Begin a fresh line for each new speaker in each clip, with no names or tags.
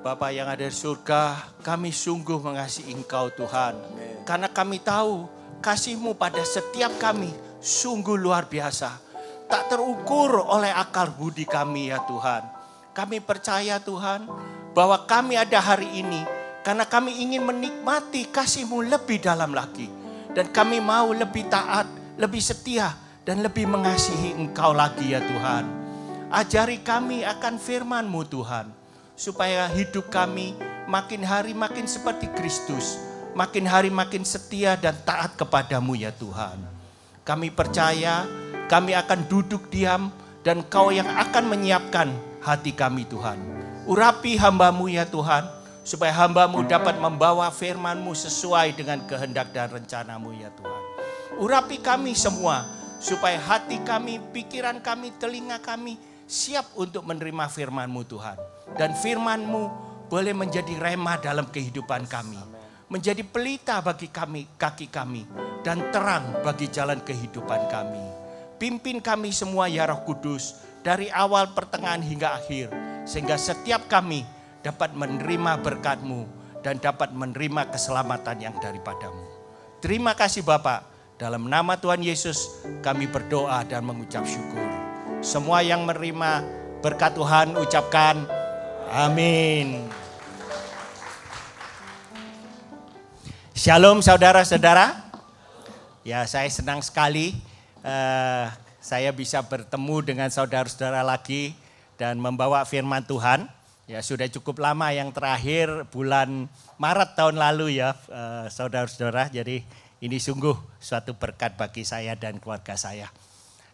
Bapak yang ada di surga, kami sungguh mengasihi Engkau Tuhan. Amen. Karena kami tahu kasihmu pada setiap kami sungguh luar biasa. Tak terukur oleh akal budi kami ya Tuhan. Kami percaya Tuhan bahwa kami ada hari ini karena kami ingin menikmati kasihmu lebih dalam lagi. Dan kami mau lebih taat, lebih setia, dan lebih mengasihi Engkau lagi ya Tuhan. Ajari kami akan firman-Mu Tuhan, supaya hidup kami makin hari makin seperti Kristus, makin hari makin setia dan taat kepadamu ya Tuhan. Kami percaya kami akan duduk diam dan kau yang akan menyiapkan hati kami Tuhan. Urapi hambamu ya Tuhan, supaya hambamu dapat membawa firmanmu sesuai dengan kehendak dan rencanamu ya Tuhan. Urapi kami semua supaya hati kami, pikiran kami, telinga kami siap untuk menerima firman-Mu Tuhan. Dan firman-Mu boleh menjadi remah dalam kehidupan kami. Menjadi pelita bagi kami, kaki kami. Dan terang bagi jalan kehidupan kami. Pimpin kami semua ya roh kudus dari awal pertengahan hingga akhir. Sehingga setiap kami dapat menerima berkat-Mu dan dapat menerima keselamatan yang daripadamu. Terima kasih Bapak. Dalam nama Tuhan Yesus kami berdoa dan mengucap syukur. Semua yang menerima berkat Tuhan ucapkan amin. Shalom saudara-saudara. Ya saya senang sekali uh, saya bisa bertemu dengan saudara-saudara lagi dan membawa firman Tuhan. Ya sudah cukup lama yang terakhir bulan Maret tahun lalu ya eh, saudara-saudara. Uh, Jadi ini sungguh suatu berkat bagi saya dan keluarga saya.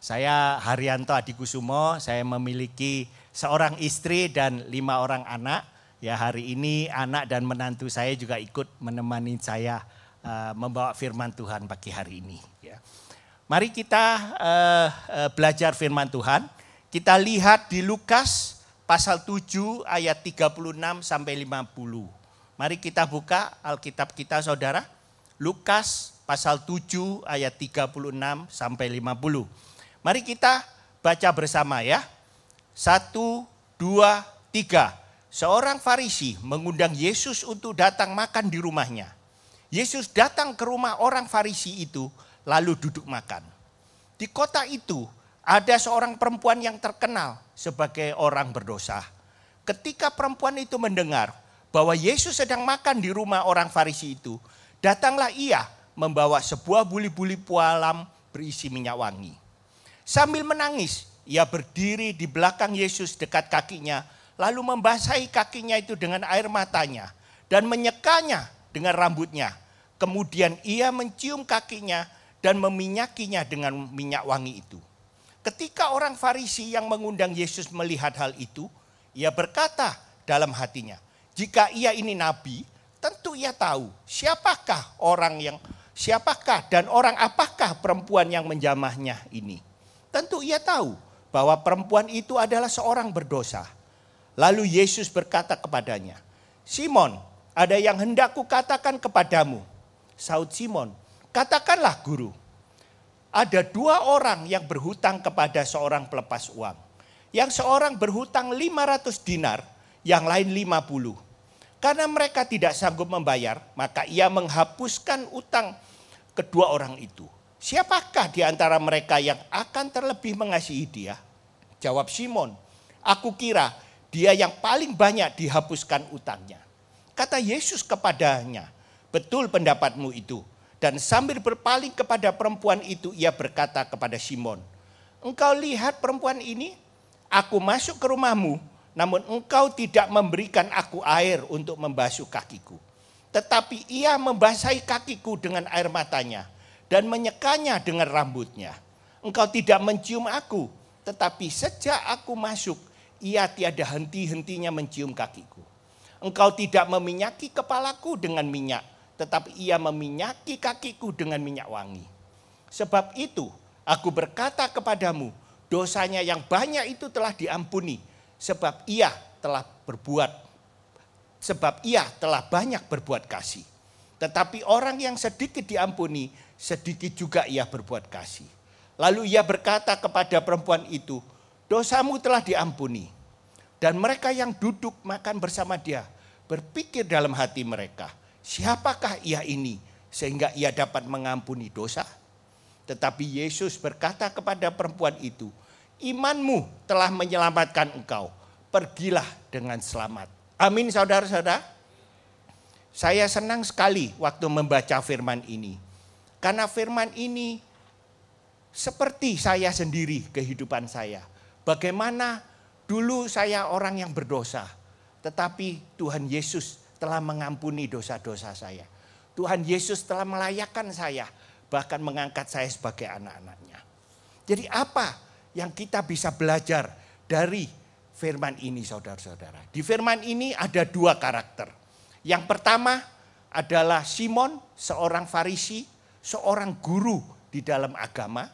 Saya Haryanto Adikusumo, saya memiliki seorang istri dan lima orang anak. Ya hari ini anak dan menantu saya juga ikut menemani saya uh, membawa firman Tuhan pagi hari ini. Ya. Mari kita uh, uh, belajar firman Tuhan. Kita lihat di Lukas pasal 7 ayat 36 sampai 50. Mari kita buka Alkitab kita saudara. Lukas pasal 7 ayat 36 sampai 50. Mari kita baca bersama ya. Satu, dua, tiga. Seorang Farisi mengundang Yesus untuk datang makan di rumahnya. Yesus datang ke rumah orang Farisi itu lalu duduk makan. Di kota itu ada seorang perempuan yang terkenal sebagai orang berdosa. Ketika perempuan itu mendengar bahwa Yesus sedang makan di rumah orang Farisi itu, datanglah ia membawa sebuah buli-buli pualam berisi minyak wangi. Sambil menangis, ia berdiri di belakang Yesus dekat kakinya, lalu membasahi kakinya itu dengan air matanya dan menyekanya dengan rambutnya. Kemudian ia mencium kakinya dan meminyakinya dengan minyak wangi itu. Ketika orang Farisi yang mengundang Yesus melihat hal itu, ia berkata dalam hatinya, "Jika ia ini nabi, tentu ia tahu siapakah orang yang siapakah dan orang apakah perempuan yang menjamahnya ini? Tentu ia tahu bahwa perempuan itu adalah seorang berdosa. Lalu Yesus berkata kepadanya, Simon, ada yang hendak kukatakan kepadamu. Saud Simon, katakanlah guru. Ada dua orang yang berhutang kepada seorang pelepas uang. Yang seorang berhutang 500 dinar, yang lain 50. Karena mereka tidak sanggup membayar, maka ia menghapuskan utang kedua orang itu. Siapakah di antara mereka yang akan terlebih mengasihi dia? Jawab Simon, aku kira dia yang paling banyak dihapuskan utangnya. Kata Yesus kepadanya, betul pendapatmu itu. Dan sambil berpaling kepada perempuan itu, ia berkata kepada Simon, engkau lihat perempuan ini? Aku masuk ke rumahmu, namun engkau tidak memberikan aku air untuk membasuh kakiku. Tetapi ia membasahi kakiku dengan air matanya dan menyekanya dengan rambutnya. Engkau tidak mencium aku, tetapi sejak aku masuk, ia tiada henti-hentinya mencium kakiku. Engkau tidak meminyaki kepalaku dengan minyak, tetapi ia meminyaki kakiku dengan minyak wangi. Sebab itu, aku berkata kepadamu, dosanya yang banyak itu telah diampuni, sebab ia telah berbuat sebab ia telah banyak berbuat kasih. Tetapi orang yang sedikit diampuni, sedikit juga ia berbuat kasih. Lalu ia berkata kepada perempuan itu, dosamu telah diampuni. Dan mereka yang duduk makan bersama dia, berpikir dalam hati mereka, siapakah ia ini sehingga ia dapat mengampuni dosa? Tetapi Yesus berkata kepada perempuan itu, imanmu telah menyelamatkan engkau, pergilah dengan selamat. Amin saudara-saudara. Saya senang sekali waktu membaca firman ini. Karena firman ini seperti saya sendiri kehidupan saya. Bagaimana dulu saya orang yang berdosa. Tetapi Tuhan Yesus telah mengampuni dosa-dosa saya. Tuhan Yesus telah melayakkan saya. Bahkan mengangkat saya sebagai anak-anaknya. Jadi apa yang kita bisa belajar dari firman ini saudara-saudara. Di firman ini ada dua karakter. Yang pertama adalah Simon, seorang farisi, seorang guru di dalam agama.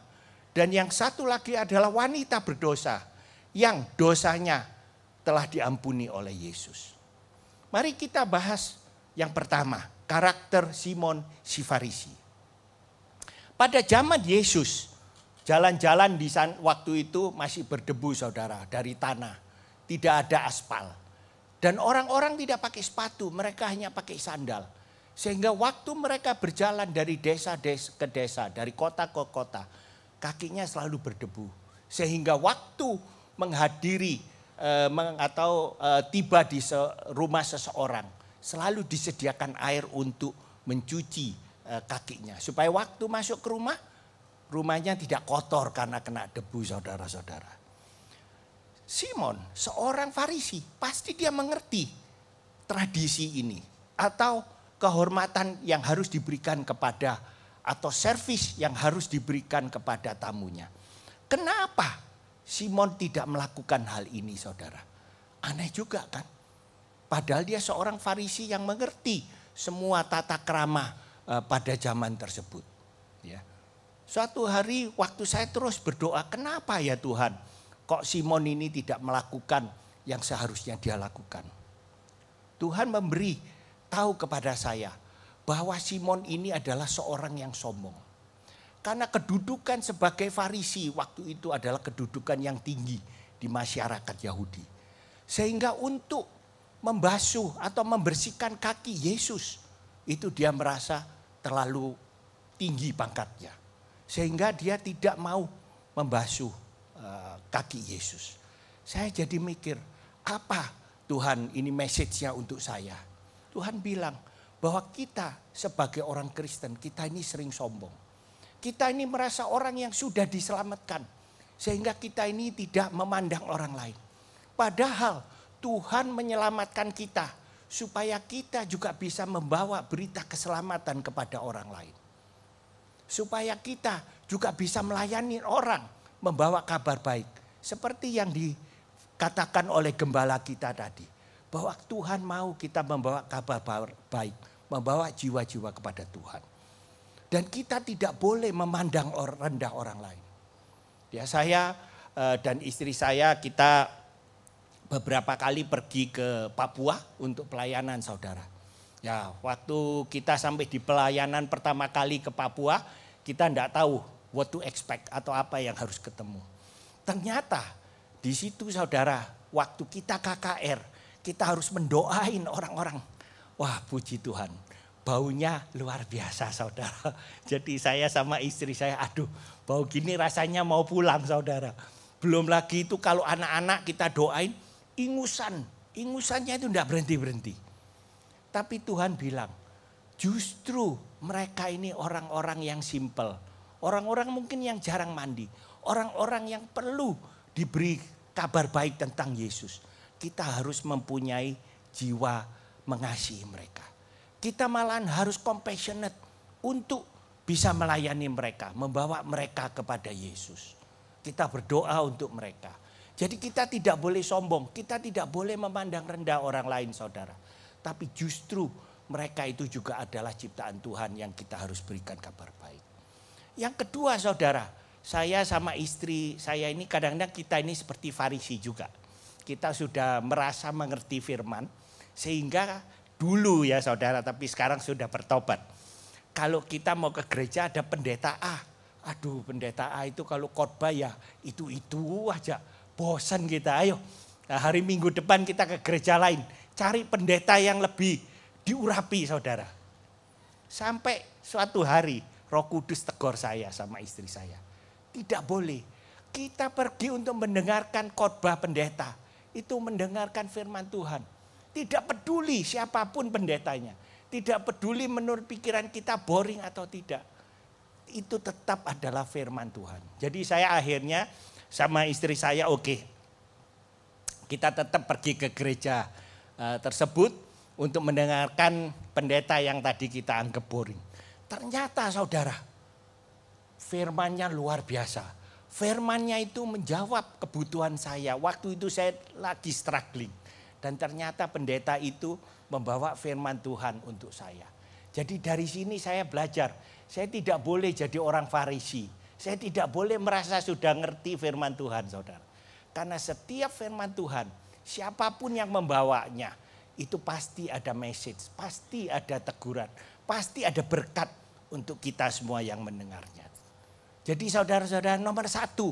Dan yang satu lagi adalah wanita berdosa yang dosanya telah diampuni oleh Yesus. Mari kita bahas yang pertama, karakter Simon si Farisi. Pada zaman Yesus, jalan-jalan di waktu itu masih berdebu saudara dari tanah tidak ada aspal. Dan orang-orang tidak pakai sepatu, mereka hanya pakai sandal. Sehingga waktu mereka berjalan dari desa ke desa, dari kota ke kota, kakinya selalu berdebu. Sehingga waktu menghadiri eh, atau eh, tiba di rumah seseorang, selalu disediakan air untuk mencuci eh, kakinya. Supaya waktu masuk ke rumah, rumahnya tidak kotor karena kena debu saudara-saudara. Simon, seorang Farisi, pasti dia mengerti tradisi ini atau kehormatan yang harus diberikan kepada atau servis yang harus diberikan kepada tamunya. Kenapa Simon tidak melakukan hal ini, saudara? Aneh juga kan? Padahal dia seorang Farisi yang mengerti semua tata krama eh, pada zaman tersebut. Ya. Suatu hari waktu saya terus berdoa, kenapa ya Tuhan? kok Simon ini tidak melakukan yang seharusnya dia lakukan. Tuhan memberi tahu kepada saya bahwa Simon ini adalah seorang yang sombong. Karena kedudukan sebagai farisi waktu itu adalah kedudukan yang tinggi di masyarakat Yahudi. Sehingga untuk membasuh atau membersihkan kaki Yesus itu dia merasa terlalu tinggi pangkatnya. Sehingga dia tidak mau membasuh Eh, kaki Yesus. Saya jadi mikir, apa Tuhan ini message-nya untuk saya? Tuhan bilang bahwa kita sebagai orang Kristen, kita ini sering sombong. Kita ini merasa orang yang sudah diselamatkan. Sehingga kita ini tidak memandang orang lain. Padahal Tuhan menyelamatkan kita supaya kita juga bisa membawa berita keselamatan kepada orang lain supaya kita juga bisa melayani orang membawa kabar baik. Seperti yang dikatakan oleh gembala kita tadi. Bahwa Tuhan mau kita membawa kabar baik. Membawa jiwa-jiwa kepada Tuhan. Dan kita tidak boleh memandang rendah orang lain. Ya saya eh, dan istri saya kita beberapa kali pergi ke Papua untuk pelayanan saudara. Ya, waktu kita sampai di pelayanan pertama kali ke Papua, kita tidak tahu what to expect atau apa yang harus ketemu. Ternyata di situ saudara, waktu kita KKR, kita harus mendoain orang-orang. Wah puji Tuhan, baunya luar biasa saudara. Jadi saya sama istri saya, aduh bau gini rasanya mau pulang saudara. Belum lagi itu kalau anak-anak kita doain, ingusan. Ingusannya itu tidak berhenti-berhenti. Tapi Tuhan bilang, justru mereka ini orang-orang yang simple Orang-orang mungkin yang jarang mandi. Orang-orang yang perlu diberi kabar baik tentang Yesus. Kita harus mempunyai jiwa mengasihi mereka. Kita malahan harus compassionate untuk bisa melayani mereka, membawa mereka kepada Yesus. Kita berdoa untuk mereka. Jadi kita tidak boleh sombong, kita tidak boleh memandang rendah orang lain saudara. Tapi justru mereka itu juga adalah ciptaan Tuhan yang kita harus berikan kabar baik. Yang kedua saudara, saya sama istri saya ini kadang-kadang kita ini seperti farisi juga. Kita sudah merasa mengerti firman sehingga dulu ya saudara tapi sekarang sudah bertobat. Kalau kita mau ke gereja ada pendeta A. Aduh pendeta A itu kalau khotbah ya itu-itu aja. Bosan kita ayo. Nah, hari minggu depan kita ke gereja lain. Cari pendeta yang lebih diurapi saudara. Sampai suatu hari Roh Kudus tegur saya sama istri saya. Tidak boleh. Kita pergi untuk mendengarkan khotbah pendeta. Itu mendengarkan firman Tuhan. Tidak peduli siapapun pendetanya. Tidak peduli menurut pikiran kita boring atau tidak. Itu tetap adalah firman Tuhan. Jadi saya akhirnya sama istri saya oke. Okay. Kita tetap pergi ke gereja eh, tersebut untuk mendengarkan pendeta yang tadi kita anggap boring Ternyata saudara, firmannya luar biasa. Firmannya itu menjawab kebutuhan saya. Waktu itu saya lagi struggling. Dan ternyata pendeta itu membawa firman Tuhan untuk saya. Jadi dari sini saya belajar. Saya tidak boleh jadi orang farisi. Saya tidak boleh merasa sudah ngerti firman Tuhan saudara. Karena setiap firman Tuhan, siapapun yang membawanya, itu pasti ada message, pasti ada teguran, pasti ada berkat untuk kita semua yang mendengarnya. Jadi saudara-saudara nomor satu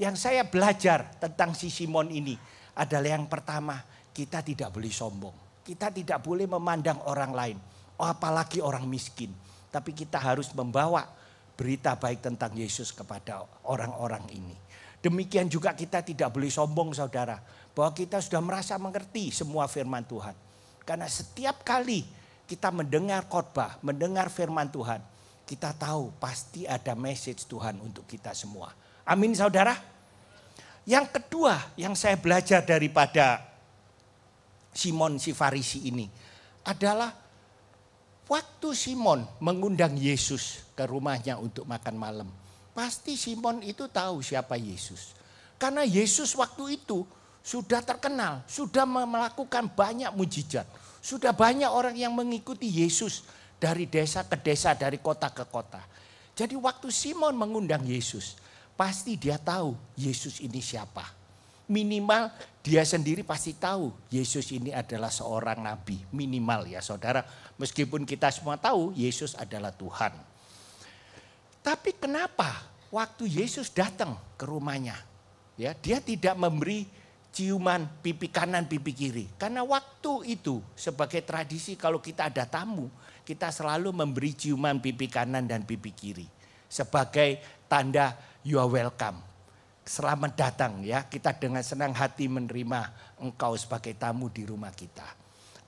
yang saya belajar tentang si Simon ini adalah yang pertama kita tidak boleh sombong. Kita tidak boleh memandang orang lain, oh, apalagi orang miskin. Tapi kita harus membawa berita baik tentang Yesus kepada orang-orang ini. Demikian juga kita tidak boleh sombong saudara. Bahwa kita sudah merasa mengerti semua firman Tuhan. Karena setiap kali kita mendengar khotbah, mendengar firman Tuhan kita tahu pasti ada message Tuhan untuk kita semua. Amin saudara. Yang kedua yang saya belajar daripada Simon si Farisi ini adalah waktu Simon mengundang Yesus ke rumahnya untuk makan malam. Pasti Simon itu tahu siapa Yesus. Karena Yesus waktu itu sudah terkenal, sudah melakukan banyak mujizat. Sudah banyak orang yang mengikuti Yesus dari desa ke desa, dari kota ke kota. Jadi waktu Simon mengundang Yesus, pasti dia tahu Yesus ini siapa. Minimal dia sendiri pasti tahu Yesus ini adalah seorang nabi. Minimal ya saudara, meskipun kita semua tahu Yesus adalah Tuhan. Tapi kenapa waktu Yesus datang ke rumahnya, ya dia tidak memberi ciuman pipi kanan pipi kiri karena waktu itu sebagai tradisi kalau kita ada tamu kita selalu memberi ciuman pipi kanan dan pipi kiri. Sebagai tanda you are welcome. Selamat datang ya, kita dengan senang hati menerima engkau sebagai tamu di rumah kita.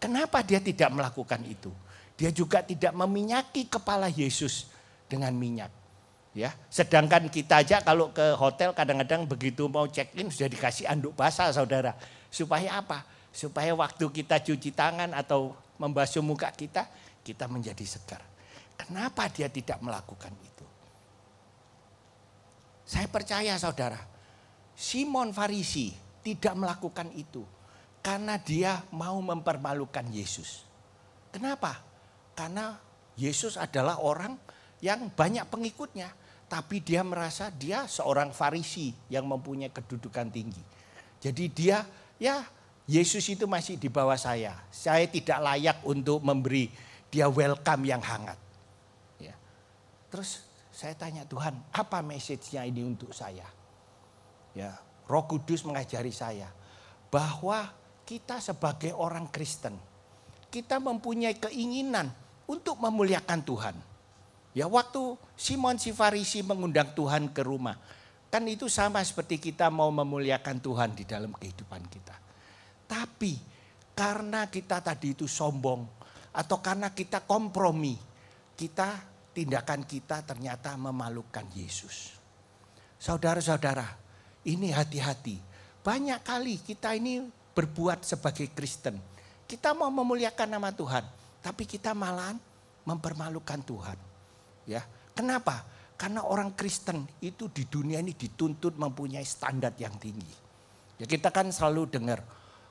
Kenapa dia tidak melakukan itu? Dia juga tidak meminyaki kepala Yesus dengan minyak. Ya, sedangkan kita aja kalau ke hotel kadang-kadang begitu mau check in sudah dikasih anduk basah saudara. Supaya apa? Supaya waktu kita cuci tangan atau membasuh muka kita kita menjadi segar. Kenapa dia tidak melakukan itu? Saya percaya saudara, Simon Farisi tidak melakukan itu karena dia mau mempermalukan Yesus. Kenapa? Karena Yesus adalah orang yang banyak pengikutnya, tapi dia merasa dia seorang Farisi yang mempunyai kedudukan tinggi. Jadi dia ya Yesus itu masih di bawah saya. Saya tidak layak untuk memberi dia welcome yang hangat. Ya. Terus saya tanya Tuhan, apa message-nya ini untuk saya? Ya, Roh Kudus mengajari saya bahwa kita sebagai orang Kristen, kita mempunyai keinginan untuk memuliakan Tuhan. Ya, waktu Simon si Farisi mengundang Tuhan ke rumah, kan itu sama seperti kita mau memuliakan Tuhan di dalam kehidupan kita. Tapi karena kita tadi itu sombong, atau karena kita kompromi. Kita tindakan kita ternyata memalukan Yesus. Saudara-saudara, ini hati-hati. Banyak kali kita ini berbuat sebagai Kristen. Kita mau memuliakan nama Tuhan, tapi kita malah mempermalukan Tuhan. Ya. Kenapa? Karena orang Kristen itu di dunia ini dituntut mempunyai standar yang tinggi. Ya kita kan selalu dengar,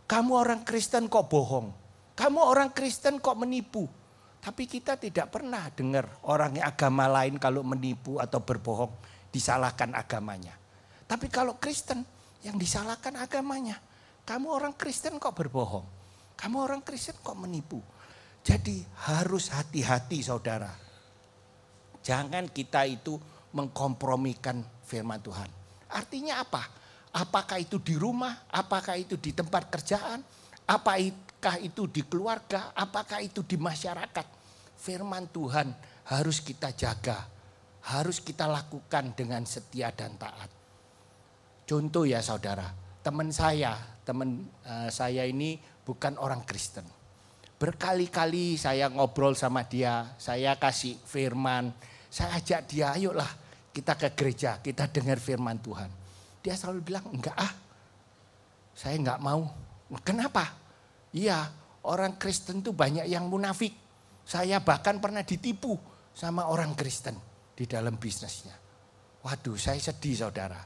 kamu orang Kristen kok bohong? Kamu orang Kristen kok menipu? Tapi kita tidak pernah dengar orang yang agama lain kalau menipu atau berbohong disalahkan agamanya. Tapi kalau Kristen yang disalahkan agamanya. Kamu orang Kristen kok berbohong? Kamu orang Kristen kok menipu? Jadi harus hati-hati saudara. Jangan kita itu mengkompromikan firman Tuhan. Artinya apa? Apakah itu di rumah? Apakah itu di tempat kerjaan? Apakah itu di keluarga, apakah itu di masyarakat. Firman Tuhan harus kita jaga, harus kita lakukan dengan setia dan taat. Contoh ya saudara, teman saya, teman eh, saya ini bukan orang Kristen. Berkali-kali saya ngobrol sama dia, saya kasih firman, saya ajak dia, ayolah kita ke gereja, kita dengar firman Tuhan. Dia selalu bilang, enggak ah, saya enggak mau Kenapa? Iya, orang Kristen itu banyak yang munafik. Saya bahkan pernah ditipu sama orang Kristen di dalam bisnisnya. Waduh, saya sedih saudara.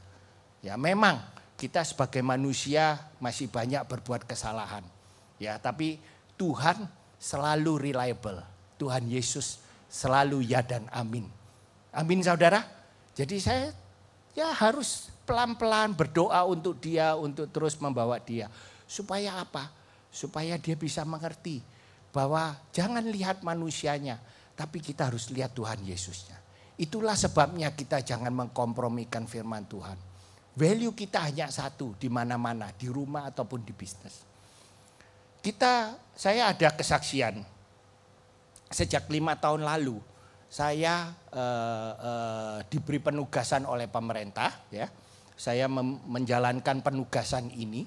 Ya memang kita sebagai manusia masih banyak berbuat kesalahan. Ya, tapi Tuhan selalu reliable. Tuhan Yesus selalu ya dan amin. Amin saudara. Jadi saya ya harus pelan-pelan berdoa untuk dia, untuk terus membawa dia. Supaya apa? Supaya dia bisa mengerti bahwa jangan lihat manusianya, tapi kita harus lihat Tuhan Yesusnya. Itulah sebabnya kita jangan mengkompromikan firman Tuhan. Value kita hanya satu di mana-mana, di rumah ataupun di bisnis. Kita, saya ada kesaksian sejak lima tahun lalu saya eh, eh, diberi penugasan oleh pemerintah, ya, saya menjalankan penugasan ini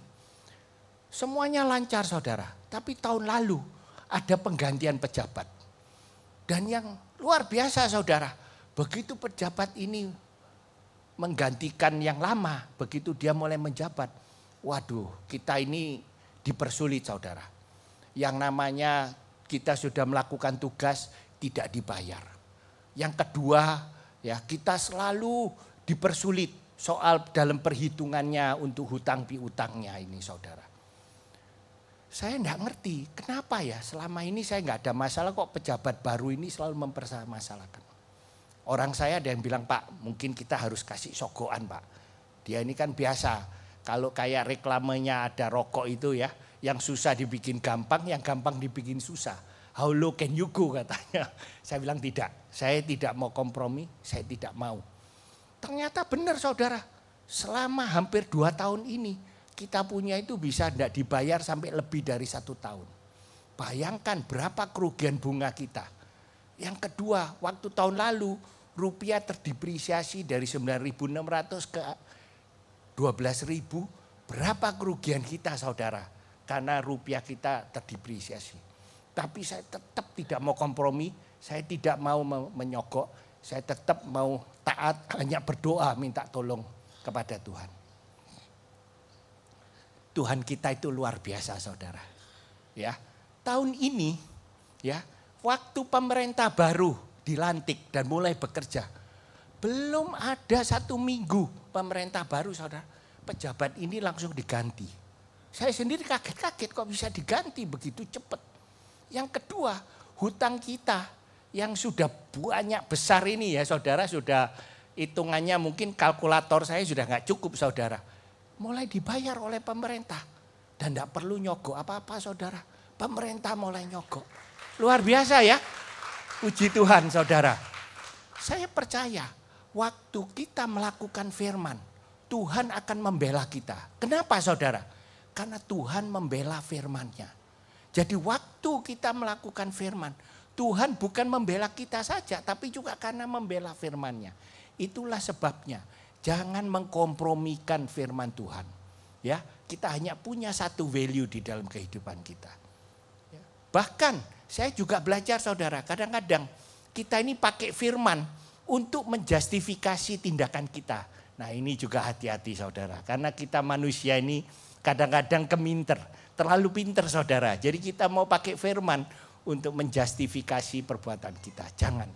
Semuanya lancar saudara. Tapi tahun lalu ada penggantian pejabat. Dan yang luar biasa saudara. Begitu pejabat ini menggantikan yang lama. Begitu dia mulai menjabat. Waduh kita ini dipersulit saudara. Yang namanya kita sudah melakukan tugas tidak dibayar. Yang kedua ya kita selalu dipersulit soal dalam perhitungannya untuk hutang piutangnya ini saudara saya tidak ngerti kenapa ya selama ini saya nggak ada masalah kok pejabat baru ini selalu mempermasalahkan. Orang saya ada yang bilang Pak mungkin kita harus kasih sogoan Pak. Dia ini kan biasa kalau kayak reklamenya ada rokok itu ya yang susah dibikin gampang yang gampang dibikin susah. How low can you go katanya. Saya bilang tidak, saya tidak mau kompromi, saya tidak mau. Ternyata benar saudara, selama hampir dua tahun ini kita punya itu bisa tidak dibayar sampai lebih dari satu tahun. Bayangkan berapa kerugian bunga kita. Yang kedua, waktu tahun lalu rupiah terdepresiasi dari 9.600 ke 12.000. Berapa kerugian kita saudara? Karena rupiah kita terdepresiasi. Tapi saya tetap tidak mau kompromi, saya tidak mau menyogok, saya tetap mau taat, hanya berdoa minta tolong kepada Tuhan. Tuhan kita itu luar biasa saudara. Ya, tahun ini ya waktu pemerintah baru dilantik dan mulai bekerja. Belum ada satu minggu pemerintah baru saudara. Pejabat ini langsung diganti. Saya sendiri kaget-kaget kok bisa diganti begitu cepat. Yang kedua hutang kita yang sudah banyak besar ini ya saudara sudah hitungannya mungkin kalkulator saya sudah nggak cukup saudara mulai dibayar oleh pemerintah. Dan tidak perlu nyogok apa-apa saudara. Pemerintah mulai nyogok. Luar biasa ya. Puji Tuhan saudara. Saya percaya waktu kita melakukan firman. Tuhan akan membela kita. Kenapa saudara? Karena Tuhan membela firmannya. Jadi waktu kita melakukan firman. Tuhan bukan membela kita saja. Tapi juga karena membela firmannya. Itulah sebabnya Jangan mengkompromikan firman Tuhan. Ya, kita hanya punya satu value di dalam kehidupan kita. Ya. Bahkan saya juga belajar saudara, kadang-kadang kita ini pakai firman untuk menjustifikasi tindakan kita. Nah ini juga hati-hati saudara, karena kita manusia ini kadang-kadang keminter, terlalu pinter saudara. Jadi kita mau pakai firman untuk menjustifikasi perbuatan kita. Jangan.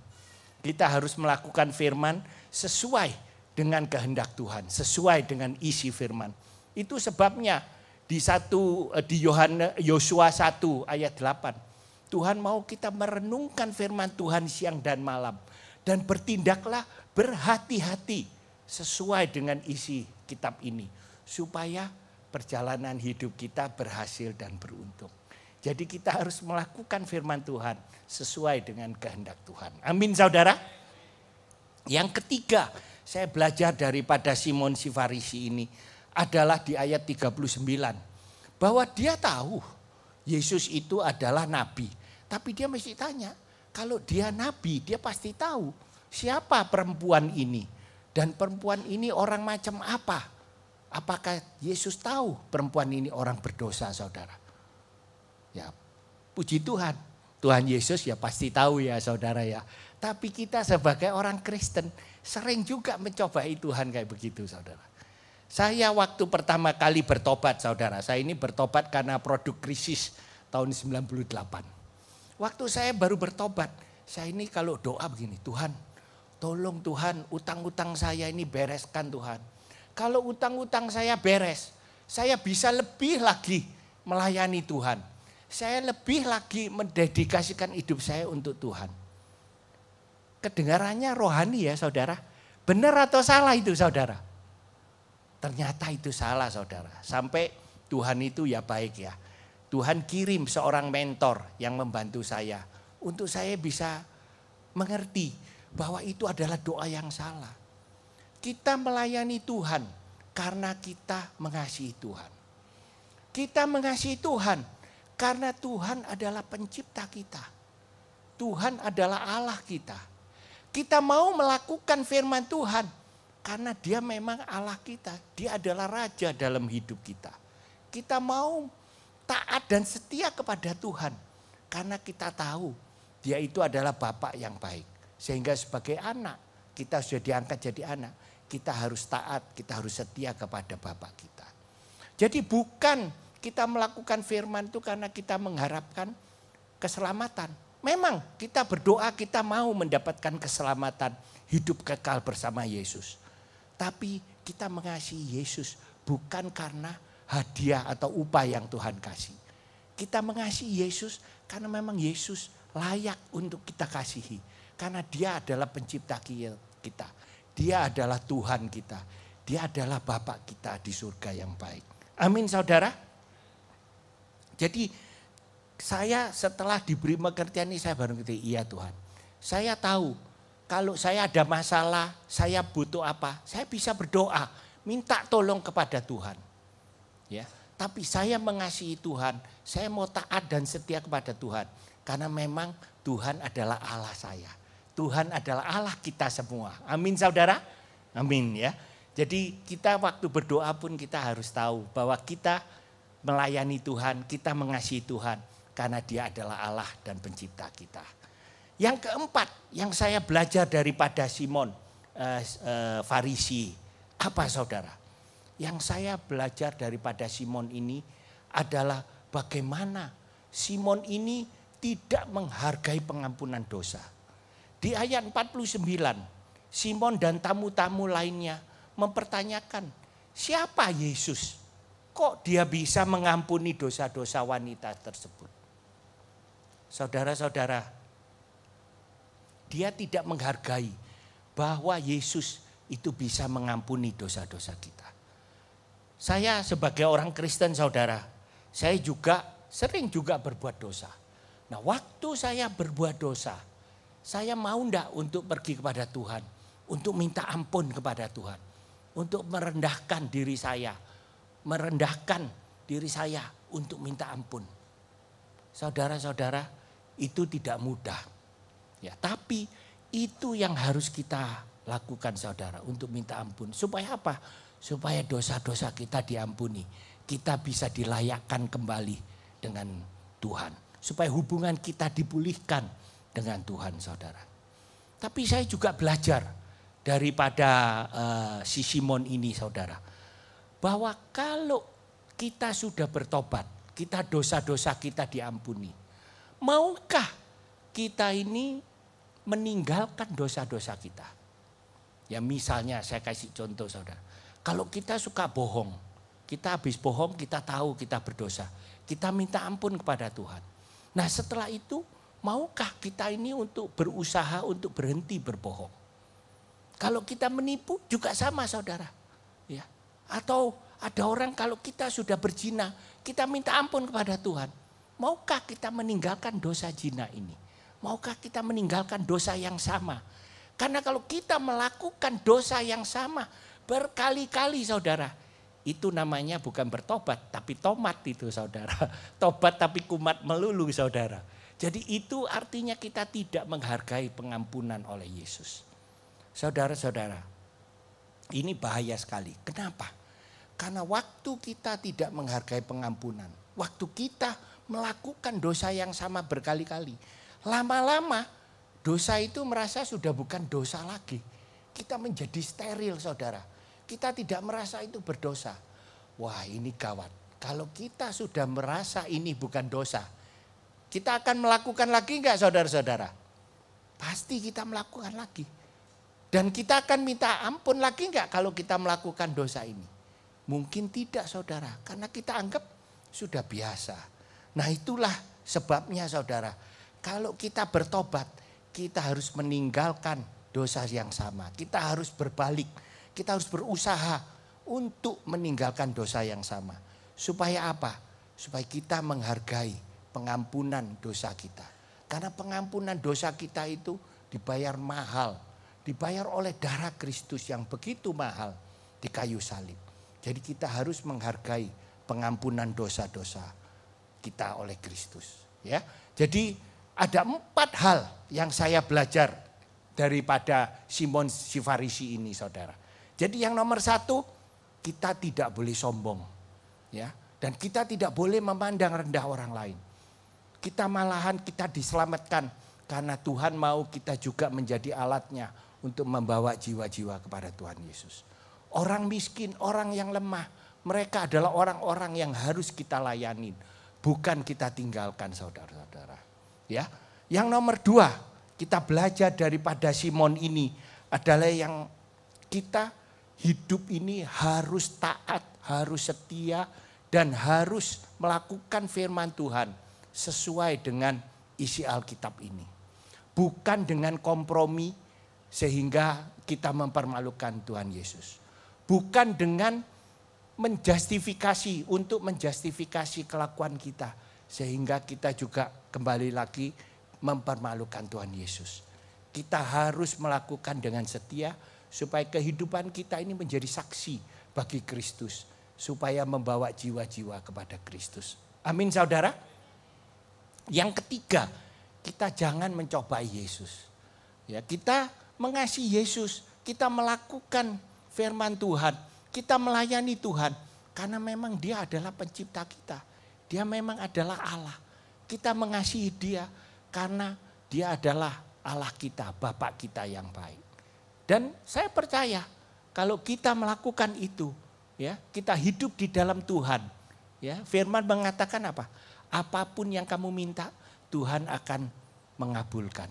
Kita harus melakukan firman sesuai dengan kehendak Tuhan, sesuai dengan isi firman. Itu sebabnya di satu eh, di Yohanes Yosua 1 ayat 8. Tuhan mau kita merenungkan firman Tuhan siang dan malam dan bertindaklah berhati-hati sesuai dengan isi kitab ini supaya perjalanan hidup kita berhasil dan beruntung. Jadi kita harus melakukan firman Tuhan sesuai dengan kehendak Tuhan. Amin saudara. Yang ketiga, saya belajar daripada Simon si Farisi ini adalah di ayat 39 bahwa dia tahu Yesus itu adalah nabi, tapi dia mesti tanya, kalau dia nabi, dia pasti tahu siapa perempuan ini dan perempuan ini orang macam apa? Apakah Yesus tahu perempuan ini orang berdosa, Saudara? Ya, puji Tuhan. Tuhan Yesus ya pasti tahu ya, Saudara ya. Tapi kita sebagai orang Kristen sering juga mencobai Tuhan kayak begitu saudara. Saya waktu pertama kali bertobat saudara, saya ini bertobat karena produk krisis tahun 98. Waktu saya baru bertobat, saya ini kalau doa begini, Tuhan tolong Tuhan utang-utang saya ini bereskan Tuhan. Kalau utang-utang saya beres, saya bisa lebih lagi melayani Tuhan. Saya lebih lagi mendedikasikan hidup saya untuk Tuhan kedengarannya rohani ya saudara. Benar atau salah itu saudara? Ternyata itu salah saudara. Sampai Tuhan itu ya baik ya. Tuhan kirim seorang mentor yang membantu saya. Untuk saya bisa mengerti bahwa itu adalah doa yang salah. Kita melayani Tuhan karena kita mengasihi Tuhan. Kita mengasihi Tuhan karena Tuhan adalah pencipta kita. Tuhan adalah Allah kita. Kita mau melakukan firman Tuhan karena dia memang Allah kita. Dia adalah raja dalam hidup kita. Kita mau taat dan setia kepada Tuhan karena kita tahu dia itu adalah Bapak yang baik. Sehingga sebagai anak kita sudah diangkat jadi anak. Kita harus taat, kita harus setia kepada Bapak kita. Jadi bukan kita melakukan firman itu karena kita mengharapkan keselamatan Memang kita berdoa kita mau mendapatkan keselamatan hidup kekal bersama Yesus. Tapi kita mengasihi Yesus bukan karena hadiah atau upah yang Tuhan kasih. Kita mengasihi Yesus karena memang Yesus layak untuk kita kasihi. Karena dia adalah pencipta kita. Dia adalah Tuhan kita. Dia adalah Bapak kita di surga yang baik. Amin saudara. Jadi saya setelah diberi pengertian ini saya baru ngerti iya Tuhan. Saya tahu kalau saya ada masalah, saya butuh apa, saya bisa berdoa, minta tolong kepada Tuhan. Ya, tapi saya mengasihi Tuhan, saya mau taat dan setia kepada Tuhan karena memang Tuhan adalah Allah saya. Tuhan adalah Allah kita semua. Amin saudara? Amin ya. Jadi kita waktu berdoa pun kita harus tahu bahwa kita melayani Tuhan, kita mengasihi Tuhan karena dia adalah Allah dan pencipta kita. Yang keempat yang saya belajar daripada Simon eh, eh, Farisi. Apa saudara? Yang saya belajar daripada Simon ini adalah bagaimana Simon ini tidak menghargai pengampunan dosa. Di ayat 49, Simon dan tamu-tamu lainnya mempertanyakan, siapa Yesus? Kok dia bisa mengampuni dosa-dosa wanita tersebut? Saudara-saudara, dia tidak menghargai bahwa Yesus itu bisa mengampuni dosa-dosa kita. Saya sebagai orang Kristen saudara, saya juga sering juga berbuat dosa. Nah waktu saya berbuat dosa, saya mau ndak untuk pergi kepada Tuhan. Untuk minta ampun kepada Tuhan. Untuk merendahkan diri saya. Merendahkan diri saya untuk minta ampun. Saudara-saudara, itu tidak mudah. Ya, tapi itu yang harus kita lakukan saudara untuk minta ampun. Supaya apa? Supaya dosa-dosa kita diampuni. Kita bisa dilayakkan kembali dengan Tuhan. Supaya hubungan kita dipulihkan dengan Tuhan saudara. Tapi saya juga belajar daripada uh, si Simon ini saudara. Bahwa kalau kita sudah bertobat, kita dosa-dosa kita diampuni maukah kita ini meninggalkan dosa-dosa kita? Ya misalnya saya kasih contoh saudara. Kalau kita suka bohong, kita habis bohong kita tahu kita berdosa. Kita minta ampun kepada Tuhan. Nah setelah itu maukah kita ini untuk berusaha untuk berhenti berbohong? Kalau kita menipu juga sama saudara. Ya. Atau ada orang kalau kita sudah berzina, kita minta ampun kepada Tuhan. Maukah kita meninggalkan dosa jina ini? Maukah kita meninggalkan dosa yang sama? Karena kalau kita melakukan dosa yang sama berkali-kali saudara, itu namanya bukan bertobat tapi tomat itu saudara. Tobat tapi kumat melulu saudara. Jadi itu artinya kita tidak menghargai pengampunan oleh Yesus. Saudara-saudara, ini bahaya sekali. Kenapa? Karena waktu kita tidak menghargai pengampunan, waktu kita melakukan dosa yang sama berkali-kali. Lama-lama dosa itu merasa sudah bukan dosa lagi. Kita menjadi steril saudara. Kita tidak merasa itu berdosa. Wah ini gawat. Kalau kita sudah merasa ini bukan dosa. Kita akan melakukan lagi enggak saudara-saudara? Pasti kita melakukan lagi. Dan kita akan minta ampun lagi enggak kalau kita melakukan dosa ini? Mungkin tidak saudara, karena kita anggap sudah biasa. Nah itulah sebabnya saudara. Kalau kita bertobat, kita harus meninggalkan dosa yang sama. Kita harus berbalik. Kita harus berusaha untuk meninggalkan dosa yang sama. Supaya apa? Supaya kita menghargai pengampunan dosa kita. Karena pengampunan dosa kita itu dibayar mahal. Dibayar oleh darah Kristus yang begitu mahal di kayu salib. Jadi kita harus menghargai pengampunan dosa-dosa kita oleh Kristus. Ya, jadi ada empat hal yang saya belajar daripada Simon Sifarisi ini, saudara. Jadi yang nomor satu, kita tidak boleh sombong, ya, dan kita tidak boleh memandang rendah orang lain. Kita malahan kita diselamatkan karena Tuhan mau kita juga menjadi alatnya untuk membawa jiwa-jiwa kepada Tuhan Yesus. Orang miskin, orang yang lemah, mereka adalah orang-orang yang harus kita layanin bukan kita tinggalkan saudara-saudara. Ya, yang nomor dua kita belajar daripada Simon ini adalah yang kita hidup ini harus taat, harus setia, dan harus melakukan firman Tuhan sesuai dengan isi Alkitab ini. Bukan dengan kompromi sehingga kita mempermalukan Tuhan Yesus. Bukan dengan menjustifikasi untuk menjustifikasi kelakuan kita sehingga kita juga kembali lagi mempermalukan Tuhan Yesus. Kita harus melakukan dengan setia supaya kehidupan kita ini menjadi saksi bagi Kristus supaya membawa jiwa-jiwa kepada Kristus. Amin saudara. Yang ketiga, kita jangan mencobai Yesus. Ya, kita mengasihi Yesus, kita melakukan firman Tuhan kita melayani Tuhan karena memang dia adalah pencipta kita. Dia memang adalah Allah. Kita mengasihi dia karena dia adalah Allah kita, Bapak kita yang baik. Dan saya percaya kalau kita melakukan itu, ya, kita hidup di dalam Tuhan. Ya, firman mengatakan apa? Apapun yang kamu minta, Tuhan akan mengabulkan.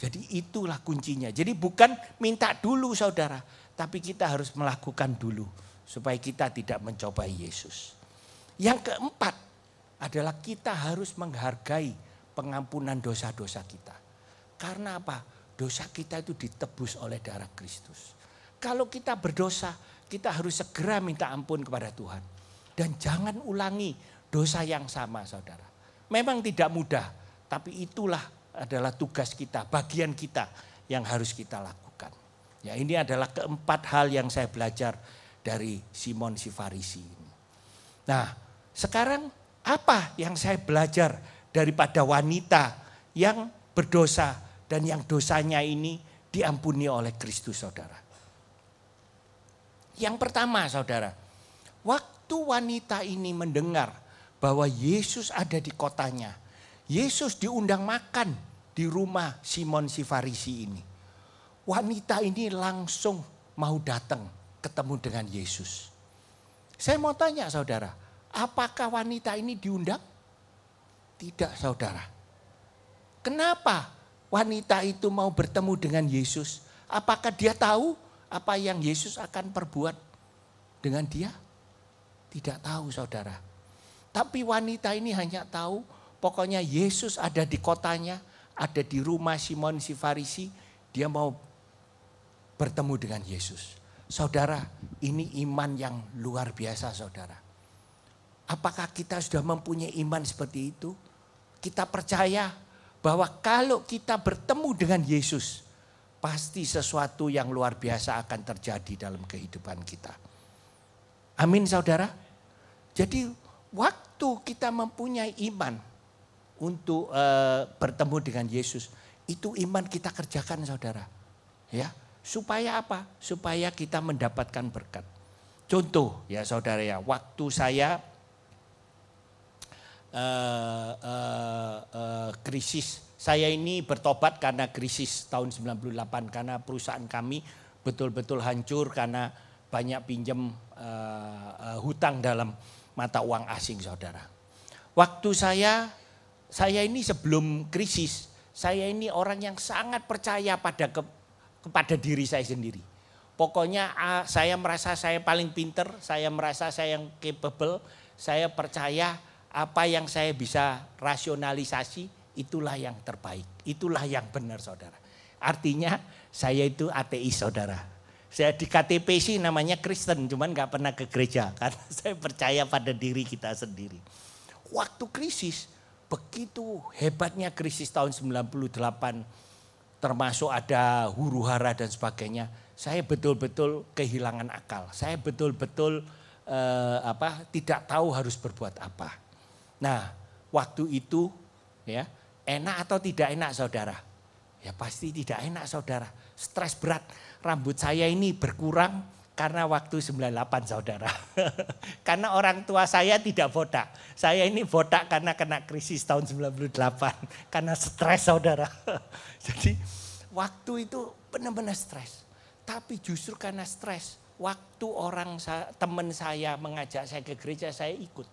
Jadi itulah kuncinya. Jadi bukan minta dulu saudara, tapi kita harus melakukan dulu supaya kita tidak mencobai Yesus. Yang keempat adalah kita harus menghargai pengampunan dosa-dosa kita. Karena apa? Dosa kita itu ditebus oleh darah Kristus. Kalau kita berdosa, kita harus segera minta ampun kepada Tuhan. Dan jangan ulangi dosa yang sama saudara. Memang tidak mudah, tapi itulah adalah tugas kita, bagian kita yang harus kita lakukan. Ya, ini adalah keempat hal yang saya belajar dari Simon si Farisi. Nah, sekarang apa yang saya belajar daripada wanita yang berdosa dan yang dosanya ini diampuni oleh Kristus saudara. Yang pertama saudara, waktu wanita ini mendengar bahwa Yesus ada di kotanya, Yesus diundang makan di rumah Simon si ini wanita ini langsung mau datang ketemu dengan Yesus. Saya mau tanya saudara, apakah wanita ini diundang? Tidak saudara. Kenapa wanita itu mau bertemu dengan Yesus? Apakah dia tahu apa yang Yesus akan perbuat dengan dia? Tidak tahu saudara. Tapi wanita ini hanya tahu pokoknya Yesus ada di kotanya, ada di rumah Simon si Farisi. Dia mau bertemu dengan Yesus. Saudara, ini iman yang luar biasa saudara. Apakah kita sudah mempunyai iman seperti itu? Kita percaya bahwa kalau kita bertemu dengan Yesus, pasti sesuatu yang luar biasa akan terjadi dalam kehidupan kita. Amin saudara. Jadi waktu kita mempunyai iman untuk uh, bertemu dengan Yesus, itu iman kita kerjakan saudara. Ya, Supaya apa? Supaya kita mendapatkan berkat. Contoh ya saudara ya, waktu saya uh, uh, uh, krisis, saya ini bertobat karena krisis tahun 98 karena perusahaan kami betul-betul hancur karena banyak pinjam uh, uh, hutang dalam mata uang asing saudara. Waktu saya saya ini sebelum krisis, saya ini orang yang sangat percaya pada kepada diri saya sendiri. Pokoknya saya merasa saya paling pinter, saya merasa saya yang capable, saya percaya apa yang saya bisa rasionalisasi itulah yang terbaik, itulah yang benar saudara. Artinya saya itu ateis saudara. Saya di KTP sih namanya Kristen, cuman nggak pernah ke gereja karena saya percaya pada diri kita sendiri. Waktu krisis, begitu hebatnya krisis tahun 98, termasuk ada huru-hara dan sebagainya, saya betul-betul kehilangan akal. Saya betul-betul eh, apa tidak tahu harus berbuat apa. Nah, waktu itu ya, enak atau tidak enak Saudara? Ya pasti tidak enak Saudara. Stres berat, rambut saya ini berkurang, karena waktu 98 saudara. karena orang tua saya tidak botak. Saya ini botak karena kena krisis tahun 98. Karena stres saudara. Jadi waktu itu benar-benar stres. Tapi justru karena stres. Waktu orang teman saya mengajak saya ke gereja saya ikut.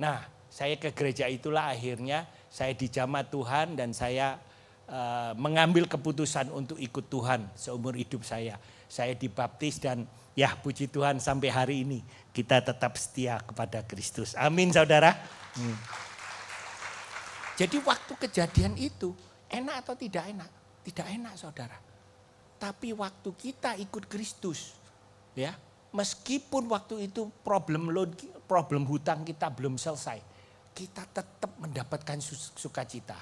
Nah saya ke gereja itulah akhirnya saya dijamah Tuhan dan saya uh, mengambil keputusan untuk ikut Tuhan seumur hidup saya saya dibaptis dan ya puji Tuhan sampai hari ini kita tetap setia kepada Kristus. Amin saudara. Hmm. Jadi waktu kejadian itu enak atau tidak enak? Tidak enak saudara. Tapi waktu kita ikut Kristus ya meskipun waktu itu problem loan problem hutang kita belum selesai kita tetap mendapatkan sukacita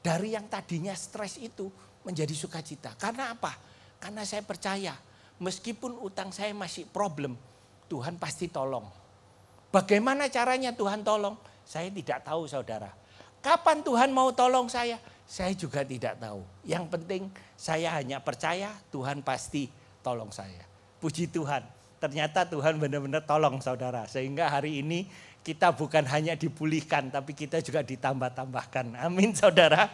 dari yang tadinya stres itu menjadi sukacita karena apa karena saya percaya, meskipun utang saya masih problem, Tuhan pasti tolong. Bagaimana caranya Tuhan tolong? Saya tidak tahu saudara. Kapan Tuhan mau tolong saya? Saya juga tidak tahu. Yang penting saya hanya percaya Tuhan pasti tolong saya. Puji Tuhan. Ternyata Tuhan benar-benar tolong saudara. Sehingga hari ini kita bukan hanya dipulihkan tapi kita juga ditambah-tambahkan. Amin saudara.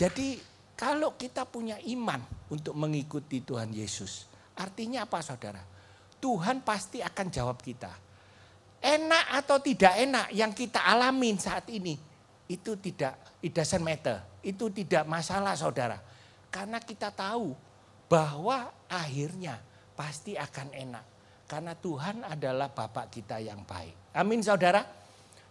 Jadi kalau kita punya iman untuk mengikuti Tuhan Yesus, artinya apa saudara? Tuhan pasti akan jawab kita. Enak atau tidak enak yang kita alamin saat ini, itu tidak, it doesn't matter. Itu tidak masalah saudara. Karena kita tahu bahwa akhirnya pasti akan enak. Karena Tuhan adalah Bapak kita yang baik. Amin saudara.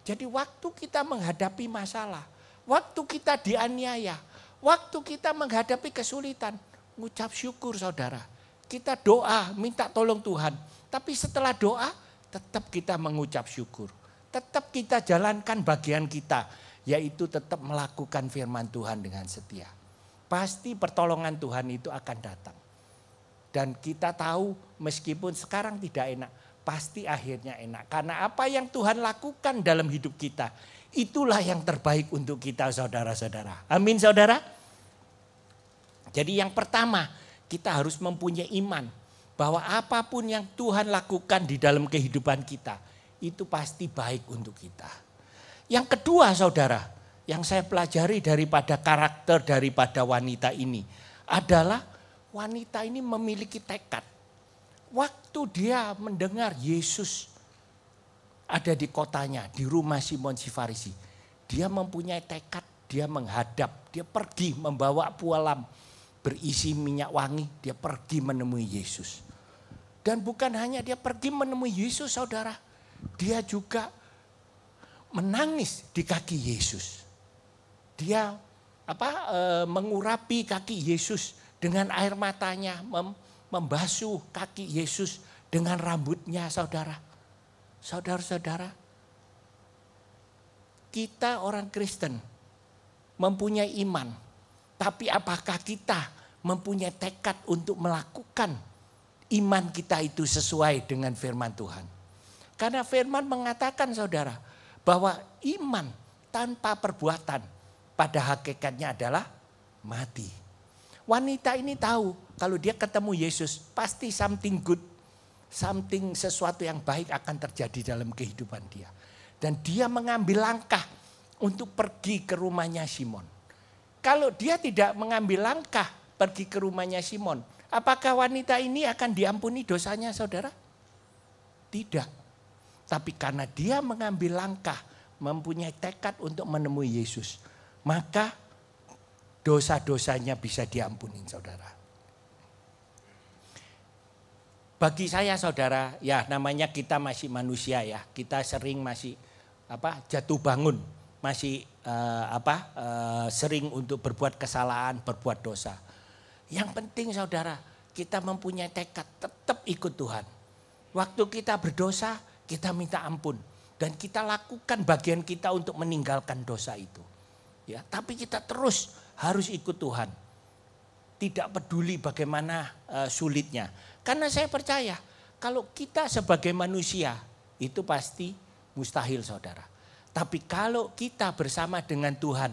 Jadi waktu kita menghadapi masalah, waktu kita dianiaya, Waktu kita menghadapi kesulitan, mengucap syukur saudara. Kita doa, minta tolong Tuhan. Tapi setelah doa, tetap kita mengucap syukur. Tetap kita jalankan bagian kita, yaitu tetap melakukan firman Tuhan dengan setia. Pasti pertolongan Tuhan itu akan datang. Dan kita tahu meskipun sekarang tidak enak, pasti akhirnya enak. Karena apa yang Tuhan lakukan dalam hidup kita Itulah yang terbaik untuk kita saudara-saudara. Amin saudara. Jadi yang pertama kita harus mempunyai iman bahwa apapun yang Tuhan lakukan di dalam kehidupan kita itu pasti baik untuk kita. Yang kedua saudara yang saya pelajari daripada karakter daripada wanita ini adalah wanita ini memiliki tekad. Waktu dia mendengar Yesus ada di kotanya, di rumah Simon si Farisi. Dia mempunyai tekad, dia menghadap, dia pergi membawa pualam berisi minyak wangi, dia pergi menemui Yesus. Dan bukan hanya dia pergi menemui Yesus saudara, dia juga menangis di kaki Yesus. Dia apa e, mengurapi kaki Yesus dengan air matanya, mem, membasuh kaki Yesus dengan rambutnya saudara Saudara-saudara, kita orang Kristen mempunyai iman, tapi apakah kita mempunyai tekad untuk melakukan iman kita itu sesuai dengan firman Tuhan? Karena firman mengatakan saudara bahwa iman tanpa perbuatan pada hakikatnya adalah mati. Wanita ini tahu kalau dia ketemu Yesus pasti something good something sesuatu yang baik akan terjadi dalam kehidupan dia. Dan dia mengambil langkah untuk pergi ke rumahnya Simon. Kalau dia tidak mengambil langkah pergi ke rumahnya Simon, apakah wanita ini akan diampuni dosanya saudara? Tidak. Tapi karena dia mengambil langkah, mempunyai tekad untuk menemui Yesus, maka dosa-dosanya bisa diampuni saudara. Bagi saya saudara, ya namanya kita masih manusia ya. Kita sering masih apa jatuh bangun, masih eh, apa eh, sering untuk berbuat kesalahan, berbuat dosa. Yang penting saudara, kita mempunyai tekad tetap ikut Tuhan. Waktu kita berdosa, kita minta ampun dan kita lakukan bagian kita untuk meninggalkan dosa itu. Ya, tapi kita terus harus ikut Tuhan. Tidak peduli bagaimana uh, sulitnya. Karena saya percaya kalau kita sebagai manusia itu pasti mustahil saudara. Tapi kalau kita bersama dengan Tuhan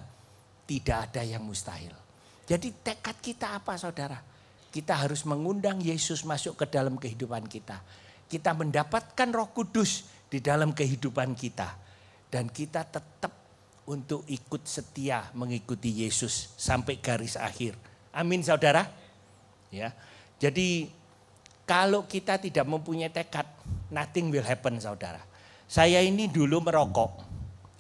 tidak ada yang mustahil. Jadi tekad kita apa saudara? Kita harus mengundang Yesus masuk ke dalam kehidupan kita. Kita mendapatkan roh kudus di dalam kehidupan kita. Dan kita tetap untuk ikut setia mengikuti Yesus sampai garis akhir. Amin saudara. Ya. Jadi kalau kita tidak mempunyai tekad, nothing will happen saudara. Saya ini dulu merokok,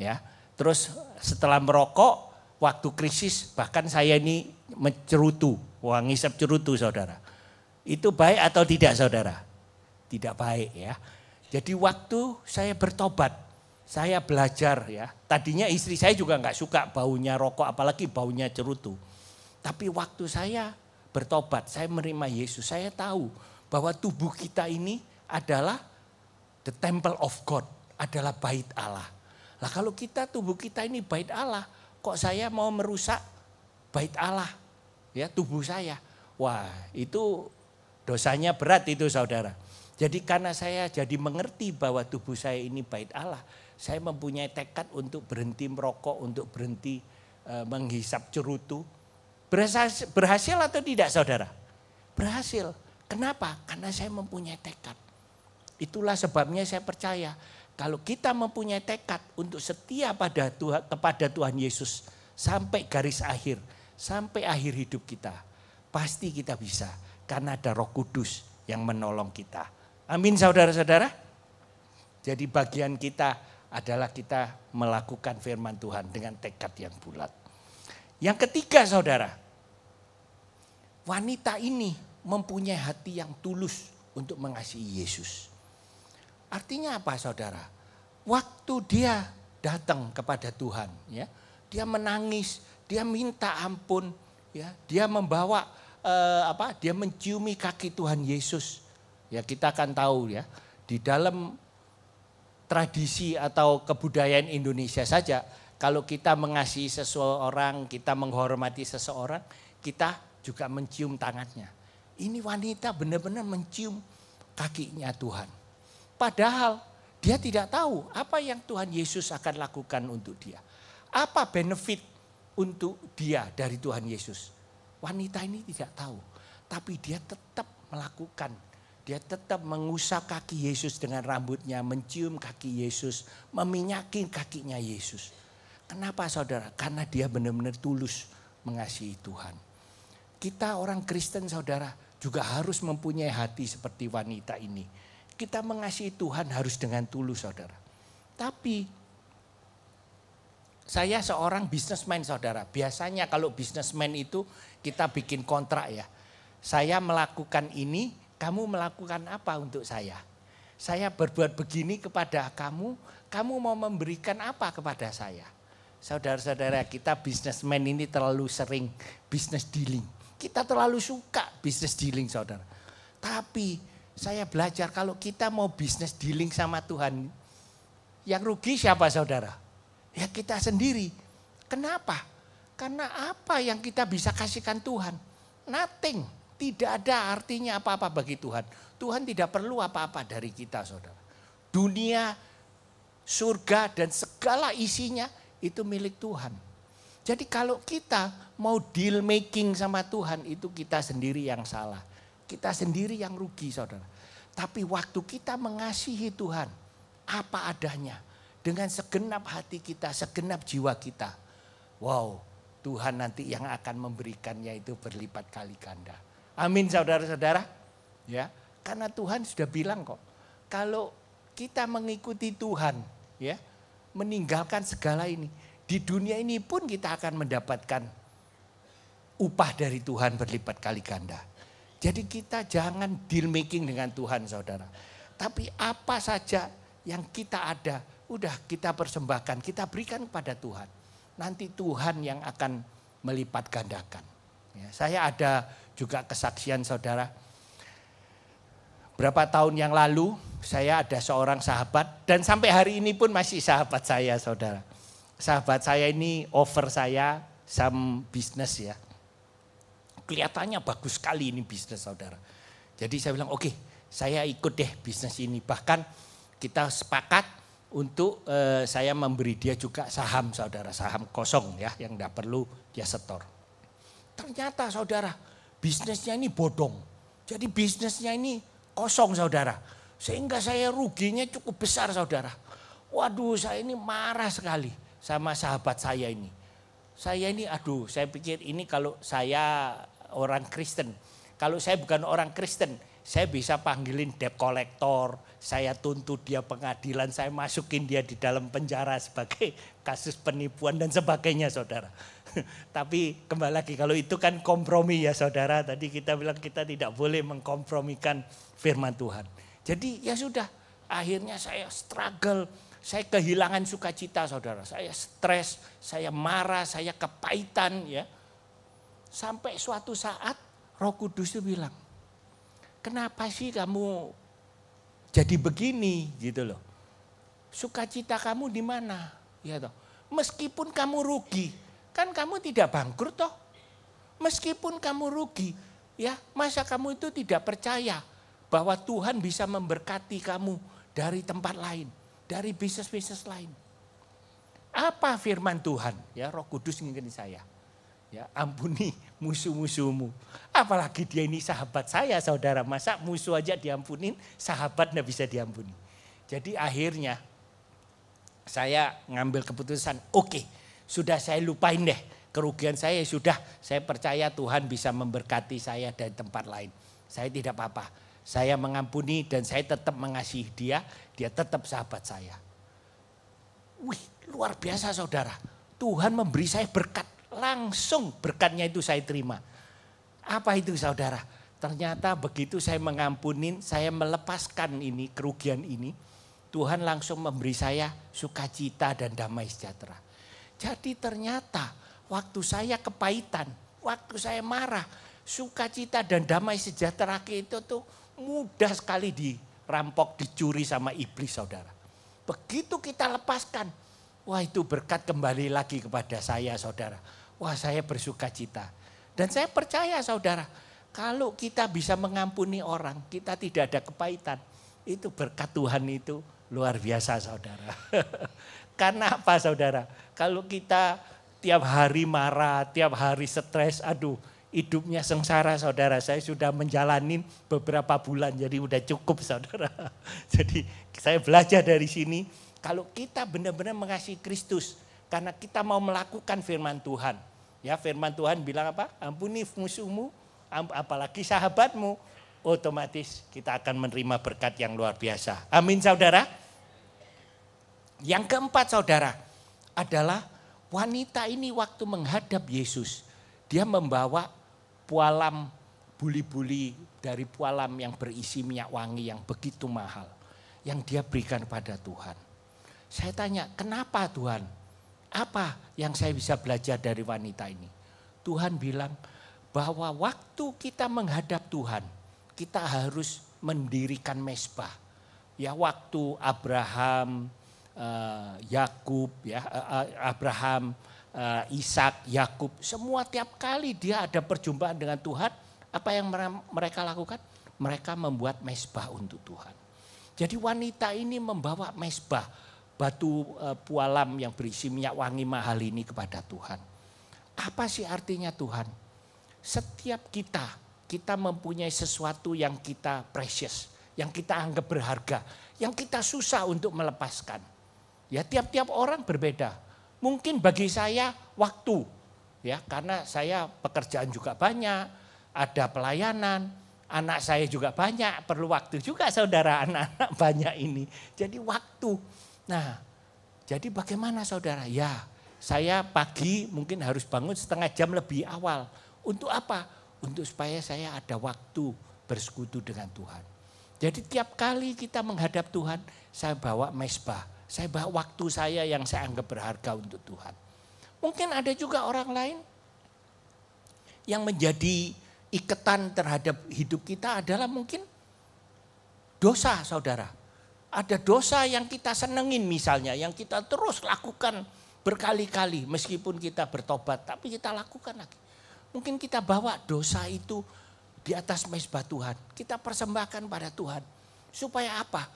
ya. Terus setelah merokok, waktu krisis bahkan saya ini mencerutu, wangi sep cerutu saudara. Itu baik atau tidak saudara? Tidak baik ya. Jadi waktu saya bertobat, saya belajar ya. Tadinya istri saya juga nggak suka baunya rokok, apalagi baunya cerutu. Tapi waktu saya bertobat, saya menerima Yesus, saya tahu bahwa tubuh kita ini adalah the temple of God, adalah bait Allah. Lah kalau kita tubuh kita ini bait Allah, kok saya mau merusak bait Allah? Ya, tubuh saya. Wah, itu dosanya berat itu saudara. Jadi karena saya jadi mengerti bahwa tubuh saya ini bait Allah, saya mempunyai tekad untuk berhenti merokok, untuk berhenti e, menghisap cerutu. Berhasil, berhasil atau tidak saudara? Berhasil. Kenapa? Karena saya mempunyai tekad. Itulah sebabnya saya percaya kalau kita mempunyai tekad untuk setia pada Tuhan kepada Tuhan Yesus sampai garis akhir, sampai akhir hidup kita, pasti kita bisa karena ada Roh Kudus yang menolong kita. Amin saudara-saudara. Jadi bagian kita adalah kita melakukan firman Tuhan dengan tekad yang bulat. Yang ketiga saudara, wanita ini mempunyai hati yang tulus untuk mengasihi Yesus. Artinya apa saudara? Waktu dia datang kepada Tuhan, ya, dia menangis, dia minta ampun, ya, dia membawa eh, apa? Dia menciumi kaki Tuhan Yesus. Ya kita akan tahu ya di dalam tradisi atau kebudayaan Indonesia saja kalau kita mengasihi seseorang, kita menghormati seseorang, kita juga mencium tangannya. Ini wanita benar-benar mencium kakinya Tuhan. Padahal dia tidak tahu apa yang Tuhan Yesus akan lakukan untuk dia. Apa benefit untuk dia dari Tuhan Yesus. Wanita ini tidak tahu. Tapi dia tetap melakukan. Dia tetap mengusap kaki Yesus dengan rambutnya. Mencium kaki Yesus. Meminyakin kakinya Yesus. Kenapa saudara? Karena dia benar-benar tulus mengasihi Tuhan. Kita orang Kristen saudara juga harus mempunyai hati seperti wanita ini. Kita mengasihi Tuhan harus dengan tulus saudara. Tapi saya seorang bisnismen saudara. Biasanya kalau bisnismen itu kita bikin kontrak ya. Saya melakukan ini, kamu melakukan apa untuk saya? Saya berbuat begini kepada kamu, kamu mau memberikan apa kepada saya? Saudara-saudara kita bisnismen ini terlalu sering bisnis dealing kita terlalu suka bisnis dealing saudara. Tapi saya belajar kalau kita mau bisnis dealing sama Tuhan. Yang rugi siapa saudara? Ya kita sendiri. Kenapa? Karena apa yang kita bisa kasihkan Tuhan? Nothing. Tidak ada artinya apa-apa bagi Tuhan. Tuhan tidak perlu apa-apa dari kita saudara. Dunia, surga dan segala isinya itu milik Tuhan. Jadi kalau kita mau deal making sama Tuhan itu kita sendiri yang salah. Kita sendiri yang rugi saudara. Tapi waktu kita mengasihi Tuhan apa adanya. Dengan segenap hati kita, segenap jiwa kita. Wow, Tuhan nanti yang akan memberikannya itu berlipat kali ganda. Amin saudara-saudara. Ya, karena Tuhan sudah bilang kok, kalau kita mengikuti Tuhan, ya, meninggalkan segala ini, di dunia ini pun kita akan mendapatkan upah dari Tuhan berlipat kali ganda. Jadi kita jangan deal making dengan Tuhan saudara. Tapi apa saja yang kita ada, udah kita persembahkan, kita berikan kepada Tuhan. Nanti Tuhan yang akan melipat gandakan. Ya, saya ada juga kesaksian saudara. Berapa tahun yang lalu saya ada seorang sahabat dan sampai hari ini pun masih sahabat saya saudara sahabat saya ini over saya some bisnis ya. Kelihatannya bagus sekali ini bisnis saudara. Jadi saya bilang oke okay, saya ikut deh bisnis ini. Bahkan kita sepakat untuk eh, saya memberi dia juga saham saudara. Saham kosong ya yang tidak perlu dia setor. Ternyata saudara bisnisnya ini bodong. Jadi bisnisnya ini kosong saudara. Sehingga saya ruginya cukup besar saudara. Waduh saya ini marah sekali sama sahabat saya ini. Saya ini aduh, saya pikir ini kalau saya orang Kristen, kalau saya bukan orang Kristen, saya bisa panggilin debt collector, saya tuntut dia pengadilan, saya masukin dia di dalam penjara sebagai kasus penipuan dan sebagainya saudara. Tapi kembali lagi kalau itu kan kompromi ya saudara, tadi kita bilang kita tidak boleh mengkompromikan firman Tuhan. Jadi ya sudah, akhirnya saya struggle, saya kehilangan sukacita saudara, saya stres, saya marah, saya kepahitan ya. Sampai suatu saat Roh Kudus itu bilang, "Kenapa sih kamu jadi begini?" gitu loh. Sukacita kamu di mana? Ya toh. Meskipun kamu rugi, kan kamu tidak bangkrut toh. Meskipun kamu rugi, ya, masa kamu itu tidak percaya bahwa Tuhan bisa memberkati kamu dari tempat lain dari bisnis-bisnis lain. Apa firman Tuhan? Ya, Roh Kudus mungkin saya. Ya, ampuni musuh-musuhmu. Apalagi dia ini sahabat saya, saudara. Masa musuh aja diampunin, sahabat nggak bisa diampuni. Jadi akhirnya saya ngambil keputusan, oke, okay, sudah saya lupain deh kerugian saya sudah saya percaya Tuhan bisa memberkati saya dari tempat lain. Saya tidak apa-apa. Saya mengampuni dan saya tetap mengasihi dia dia tetap sahabat saya. Wih, luar biasa saudara. Tuhan memberi saya berkat. Langsung berkatnya itu saya terima. Apa itu saudara? Ternyata begitu saya mengampunin, saya melepaskan ini, kerugian ini. Tuhan langsung memberi saya sukacita dan damai sejahtera. Jadi ternyata waktu saya kepahitan, waktu saya marah, sukacita dan damai sejahtera itu tuh mudah sekali di rampok dicuri sama iblis saudara. Begitu kita lepaskan, wah itu berkat kembali lagi kepada saya saudara. Wah saya bersuka cita. Dan saya percaya saudara, kalau kita bisa mengampuni orang, kita tidak ada kepahitan. Itu berkat Tuhan itu luar biasa saudara. Karena apa saudara? Kalau kita tiap hari marah, tiap hari stres, aduh hidupnya sengsara saudara. Saya sudah menjalani beberapa bulan jadi udah cukup saudara. Jadi saya belajar dari sini kalau kita benar-benar mengasihi Kristus karena kita mau melakukan firman Tuhan. Ya firman Tuhan bilang apa? Ampuni musuhmu apalagi sahabatmu. Otomatis kita akan menerima berkat yang luar biasa. Amin saudara. Yang keempat saudara adalah wanita ini waktu menghadap Yesus dia membawa pualam buli-buli dari pualam yang berisi minyak wangi yang begitu mahal yang dia berikan pada Tuhan. Saya tanya, kenapa Tuhan? Apa yang saya bisa belajar dari wanita ini? Tuhan bilang bahwa waktu kita menghadap Tuhan, kita harus mendirikan mesbah. Ya waktu Abraham, eh, Yakub, ya eh, eh, Abraham, Eh, Ishak, Yakub, semua tiap kali dia ada perjumpaan dengan Tuhan, apa yang mereka lakukan? Mereka membuat mesbah untuk Tuhan. Jadi wanita ini membawa mesbah batu eh, pualam yang berisi minyak wangi mahal ini kepada Tuhan. Apa sih artinya Tuhan? Setiap kita, kita mempunyai sesuatu yang kita precious, yang kita anggap berharga, yang kita susah untuk melepaskan. Ya tiap-tiap orang berbeda Mungkin bagi saya waktu ya karena saya pekerjaan juga banyak, ada pelayanan, anak saya juga banyak, perlu waktu juga saudara anak-anak banyak ini. Jadi waktu. Nah, jadi bagaimana saudara? Ya, saya pagi mungkin harus bangun setengah jam lebih awal. Untuk apa? Untuk supaya saya ada waktu bersekutu dengan Tuhan. Jadi tiap kali kita menghadap Tuhan, saya bawa mesbah saya bawa waktu saya yang saya anggap berharga untuk Tuhan. Mungkin ada juga orang lain yang menjadi ikatan terhadap hidup kita adalah mungkin dosa saudara. Ada dosa yang kita senengin misalnya, yang kita terus lakukan berkali-kali meskipun kita bertobat, tapi kita lakukan lagi. Mungkin kita bawa dosa itu di atas mesbah Tuhan. Kita persembahkan pada Tuhan. Supaya apa?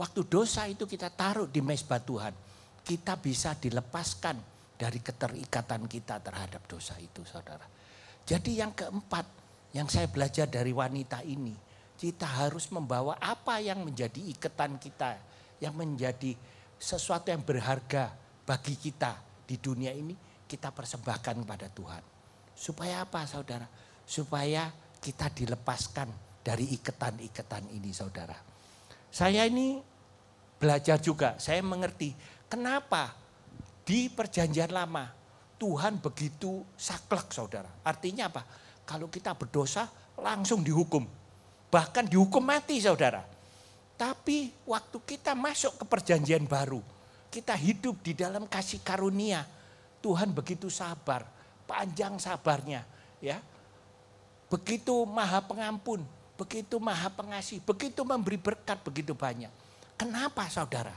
Waktu dosa itu kita taruh di mesbah Tuhan. Kita bisa dilepaskan dari keterikatan kita terhadap dosa itu saudara. Jadi yang keempat yang saya belajar dari wanita ini. Kita harus membawa apa yang menjadi ikatan kita. Yang menjadi sesuatu yang berharga bagi kita di dunia ini. Kita persembahkan kepada Tuhan. Supaya apa saudara? Supaya kita dilepaskan dari ikatan-ikatan ini saudara. Saya ini belajar juga. Saya mengerti kenapa di perjanjian lama Tuhan begitu saklek saudara. Artinya apa? Kalau kita berdosa langsung dihukum. Bahkan dihukum mati saudara. Tapi waktu kita masuk ke perjanjian baru, kita hidup di dalam kasih karunia. Tuhan begitu sabar, panjang sabarnya, ya. Begitu maha pengampun, begitu maha pengasih, begitu memberi berkat begitu banyak. Kenapa saudara?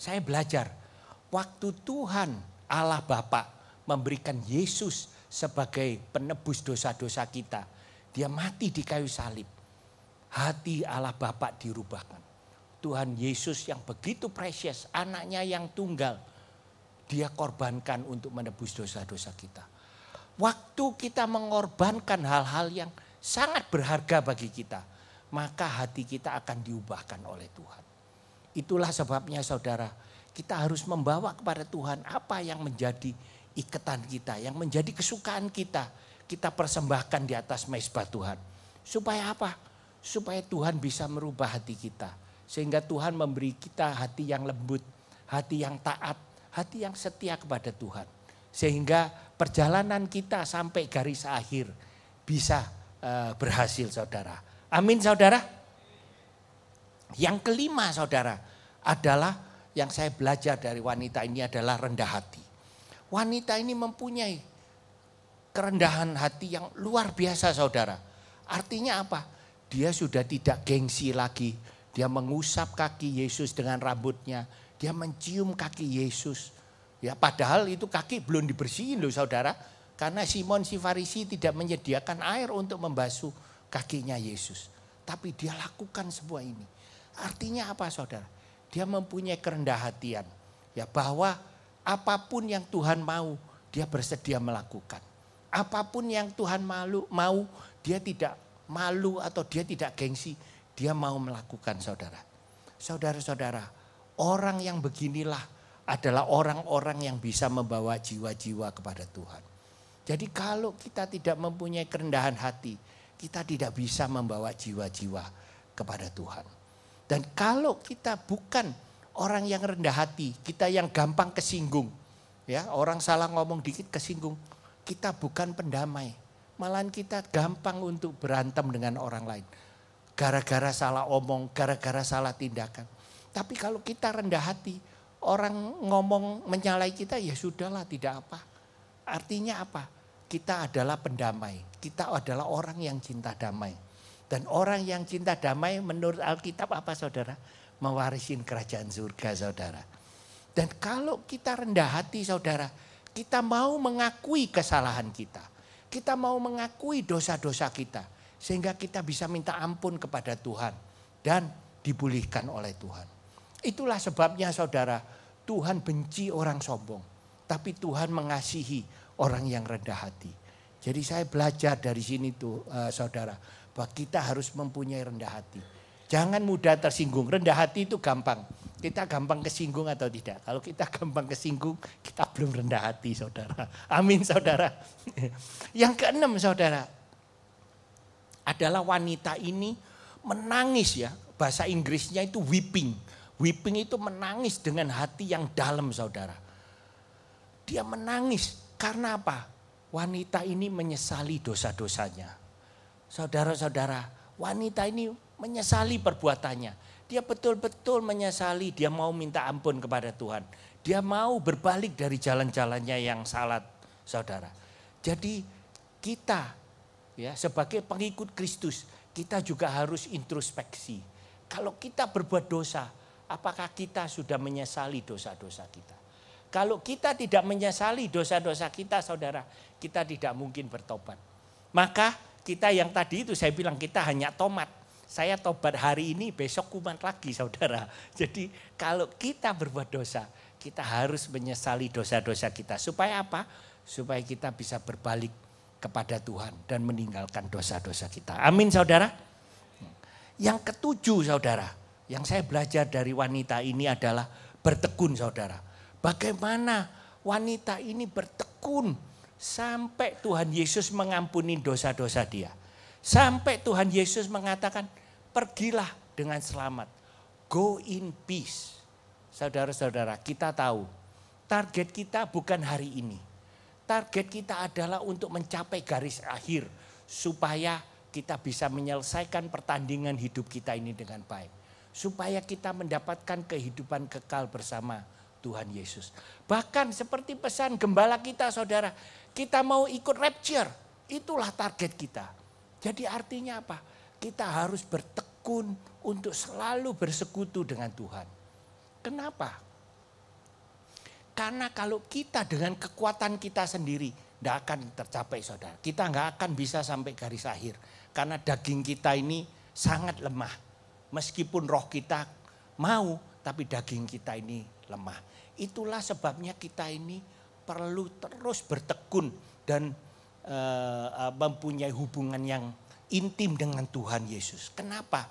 Saya belajar waktu Tuhan Allah Bapa memberikan Yesus sebagai penebus dosa-dosa kita. Dia mati di kayu salib. Hati Allah Bapa dirubahkan. Tuhan Yesus yang begitu precious, anaknya yang tunggal. Dia korbankan untuk menebus dosa-dosa kita. Waktu kita mengorbankan hal-hal yang sangat berharga bagi kita maka hati kita akan diubahkan oleh Tuhan. Itulah sebabnya saudara, kita harus membawa kepada Tuhan apa yang menjadi ikatan kita, yang menjadi kesukaan kita. Kita persembahkan di atas mesbah Tuhan. Supaya apa? Supaya Tuhan bisa merubah hati kita. Sehingga Tuhan memberi kita hati yang lembut, hati yang taat, hati yang setia kepada Tuhan. Sehingga perjalanan kita sampai garis akhir bisa eh, berhasil saudara. Amin saudara. Yang kelima saudara adalah yang saya belajar dari wanita ini adalah rendah hati. Wanita ini mempunyai kerendahan hati yang luar biasa saudara. Artinya apa? Dia sudah tidak gengsi lagi. Dia mengusap kaki Yesus dengan rambutnya. Dia mencium kaki Yesus. Ya padahal itu kaki belum dibersihin loh saudara. Karena Simon si Farisi tidak menyediakan air untuk membasuh kakinya Yesus. Tapi dia lakukan semua ini. Artinya apa saudara? Dia mempunyai kerendah hatian. Ya bahwa apapun yang Tuhan mau dia bersedia melakukan. Apapun yang Tuhan malu, mau dia tidak malu atau dia tidak gengsi. Dia mau melakukan saudara. Saudara-saudara orang yang beginilah adalah orang-orang yang bisa membawa jiwa-jiwa kepada Tuhan. Jadi kalau kita tidak mempunyai kerendahan hati, kita tidak bisa membawa jiwa-jiwa kepada Tuhan. Dan kalau kita bukan orang yang rendah hati, kita yang gampang kesinggung, ya orang salah ngomong dikit kesinggung, kita bukan pendamai, malahan kita gampang untuk berantem dengan orang lain. Gara-gara salah omong, gara-gara salah tindakan. Tapi kalau kita rendah hati, orang ngomong menyalahi kita ya sudahlah tidak apa. Artinya apa? kita adalah pendamai. Kita adalah orang yang cinta damai. Dan orang yang cinta damai menurut Alkitab apa saudara? Mewarisin kerajaan surga saudara. Dan kalau kita rendah hati saudara, kita mau mengakui kesalahan kita. Kita mau mengakui dosa-dosa kita. Sehingga kita bisa minta ampun kepada Tuhan. Dan dibulihkan oleh Tuhan. Itulah sebabnya saudara, Tuhan benci orang sombong. Tapi Tuhan mengasihi orang yang rendah hati. Jadi saya belajar dari sini tuh uh, saudara, bahwa kita harus mempunyai rendah hati. Jangan mudah tersinggung. Rendah hati itu gampang. Kita gampang kesinggung atau tidak? Kalau kita gampang kesinggung, kita belum rendah hati, saudara. Amin, saudara. Yang keenam, saudara, adalah wanita ini menangis ya. Bahasa Inggrisnya itu weeping. Weeping itu menangis dengan hati yang dalam, saudara. Dia menangis karena apa? Wanita ini menyesali dosa-dosanya. Saudara-saudara, wanita ini menyesali perbuatannya. Dia betul-betul menyesali, dia mau minta ampun kepada Tuhan. Dia mau berbalik dari jalan-jalannya yang salah, saudara. Jadi kita ya sebagai pengikut Kristus, kita juga harus introspeksi. Kalau kita berbuat dosa, apakah kita sudah menyesali dosa-dosa kita? Kalau kita tidak menyesali dosa-dosa kita saudara, kita tidak mungkin bertobat. Maka kita yang tadi itu saya bilang kita hanya tomat. Saya tobat hari ini, besok kuman lagi saudara. Jadi kalau kita berbuat dosa, kita harus menyesali dosa-dosa kita. Supaya apa? Supaya kita bisa berbalik kepada Tuhan dan meninggalkan dosa-dosa kita. Amin saudara. Yang ketujuh saudara, yang saya belajar dari wanita ini adalah bertekun saudara Bagaimana wanita ini bertekun sampai Tuhan Yesus mengampuni dosa-dosa dia. Sampai Tuhan Yesus mengatakan, pergilah dengan selamat. Go in peace. Saudara-saudara, kita tahu target kita bukan hari ini. Target kita adalah untuk mencapai garis akhir supaya kita bisa menyelesaikan pertandingan hidup kita ini dengan baik. Supaya kita mendapatkan kehidupan kekal bersama Tuhan Yesus. Bahkan seperti pesan gembala kita saudara, kita mau ikut rapture, itulah target kita. Jadi artinya apa? Kita harus bertekun untuk selalu bersekutu dengan Tuhan. Kenapa? Karena kalau kita dengan kekuatan kita sendiri, tidak akan tercapai saudara. Kita nggak akan bisa sampai garis akhir. Karena daging kita ini sangat lemah. Meskipun roh kita mau, tapi daging kita ini lemah. Itulah sebabnya kita ini perlu terus bertekun dan uh, mempunyai hubungan yang intim dengan Tuhan Yesus. Kenapa?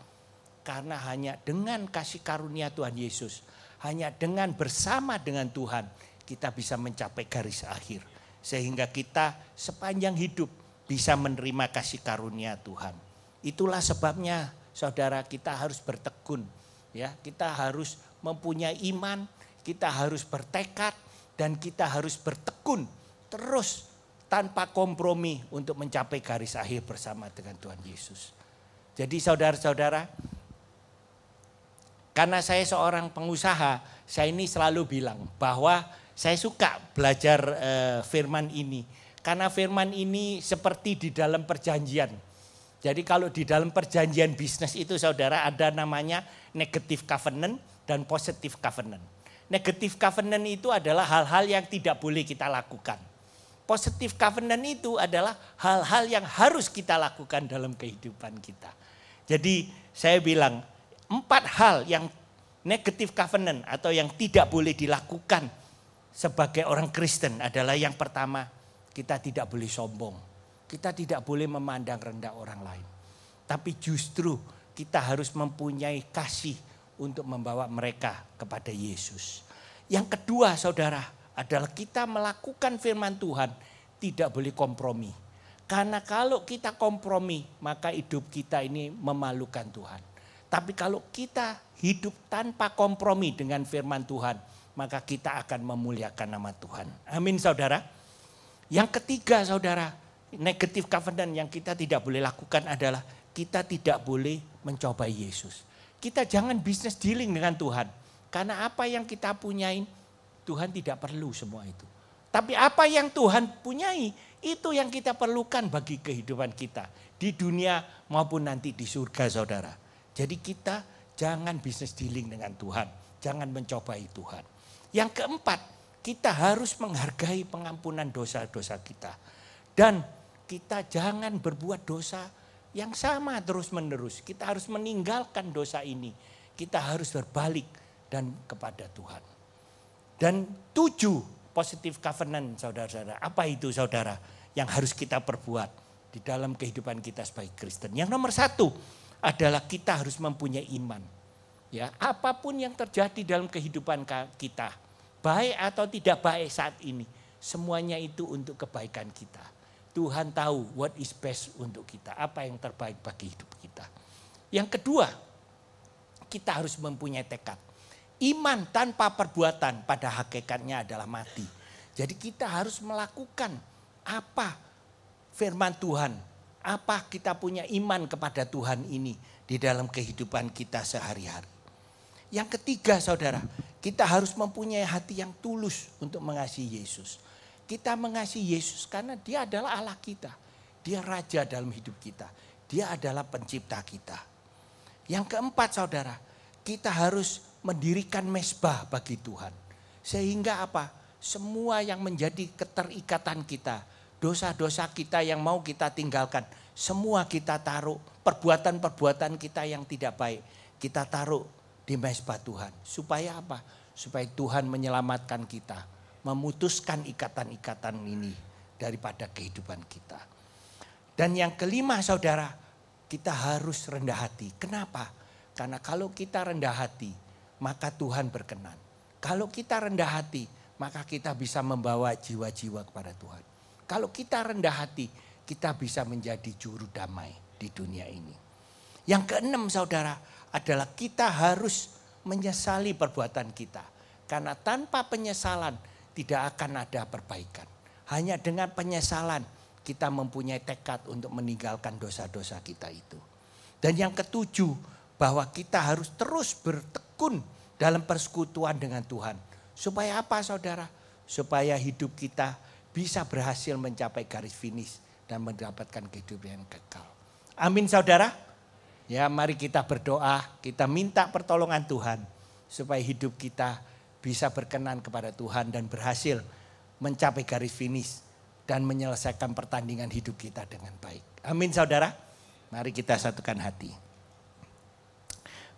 Karena hanya dengan kasih karunia Tuhan Yesus, hanya dengan bersama dengan Tuhan kita bisa mencapai garis akhir. Sehingga kita sepanjang hidup bisa menerima kasih karunia Tuhan. Itulah sebabnya saudara kita harus bertekun ya kita harus mempunyai iman kita harus bertekad dan kita harus bertekun terus tanpa kompromi untuk mencapai garis akhir bersama dengan Tuhan Yesus. Jadi saudara-saudara, karena saya seorang pengusaha, saya ini selalu bilang bahwa saya suka belajar eh, firman ini. Karena firman ini seperti di dalam perjanjian. Jadi kalau di dalam perjanjian bisnis itu saudara ada namanya negative covenant dan positive covenant. Negatif covenant itu adalah hal-hal yang tidak boleh kita lakukan. Positif covenant itu adalah hal-hal yang harus kita lakukan dalam kehidupan kita. Jadi saya bilang empat hal yang negatif covenant atau yang tidak boleh dilakukan sebagai orang Kristen adalah yang pertama kita tidak boleh sombong. Kita tidak boleh memandang rendah orang lain. Tapi justru kita harus mempunyai kasih untuk membawa mereka kepada Yesus. Yang kedua saudara adalah kita melakukan firman Tuhan tidak boleh kompromi. Karena kalau kita kompromi maka hidup kita ini memalukan Tuhan. Tapi kalau kita hidup tanpa kompromi dengan firman Tuhan maka kita akan memuliakan nama Tuhan. Amin saudara. Yang ketiga saudara negatif covenant yang kita tidak boleh lakukan adalah kita tidak boleh mencobai Yesus. Kita jangan bisnis dealing dengan Tuhan. Karena apa yang kita punyain, Tuhan tidak perlu semua itu. Tapi apa yang Tuhan punyai, itu yang kita perlukan bagi kehidupan kita. Di dunia maupun nanti di surga saudara. Jadi kita jangan bisnis dealing dengan Tuhan. Jangan mencobai Tuhan. Yang keempat, kita harus menghargai pengampunan dosa-dosa kita. Dan kita jangan berbuat dosa yang sama terus-menerus. Kita harus meninggalkan dosa ini. Kita harus berbalik dan kepada Tuhan. Dan tujuh positif covenant saudara-saudara. Apa itu saudara yang harus kita perbuat di dalam kehidupan kita sebagai Kristen. Yang nomor satu adalah kita harus mempunyai iman. Ya, apapun yang terjadi dalam kehidupan kita, baik atau tidak baik saat ini, semuanya itu untuk kebaikan kita Tuhan tahu what is best untuk kita, apa yang terbaik bagi hidup kita. Yang kedua, kita harus mempunyai tekad. Iman tanpa perbuatan pada hakikatnya adalah mati. Jadi kita harus melakukan apa firman Tuhan, apa kita punya iman kepada Tuhan ini di dalam kehidupan kita sehari-hari. Yang ketiga saudara, kita harus mempunyai hati yang tulus untuk mengasihi Yesus. Kita mengasihi Yesus karena dia adalah Allah kita. Dia raja dalam hidup kita. Dia adalah pencipta kita. Yang keempat saudara, kita harus mendirikan mesbah bagi Tuhan. Sehingga apa? Semua yang menjadi keterikatan kita, dosa-dosa kita yang mau kita tinggalkan, semua kita taruh, perbuatan-perbuatan kita yang tidak baik, kita taruh di mesbah Tuhan. Supaya apa? Supaya Tuhan menyelamatkan kita memutuskan ikatan-ikatan ini daripada kehidupan kita. Dan yang kelima saudara, kita harus rendah hati. Kenapa? Karena kalau kita rendah hati, maka Tuhan berkenan. Kalau kita rendah hati, maka kita bisa membawa jiwa-jiwa kepada Tuhan. Kalau kita rendah hati, kita bisa menjadi juru damai di dunia ini. Yang keenam saudara adalah kita harus menyesali perbuatan kita. Karena tanpa penyesalan tidak akan ada perbaikan. Hanya dengan penyesalan kita mempunyai tekad untuk meninggalkan dosa-dosa kita itu. Dan yang ketujuh, bahwa kita harus terus bertekun dalam persekutuan dengan Tuhan. Supaya apa saudara? Supaya hidup kita bisa berhasil mencapai garis finish dan mendapatkan kehidupan yang kekal. Amin saudara. Ya mari kita berdoa, kita minta pertolongan Tuhan supaya hidup kita bisa berkenan kepada Tuhan dan berhasil mencapai garis finish dan menyelesaikan pertandingan hidup kita dengan baik. Amin saudara. Mari kita satukan hati.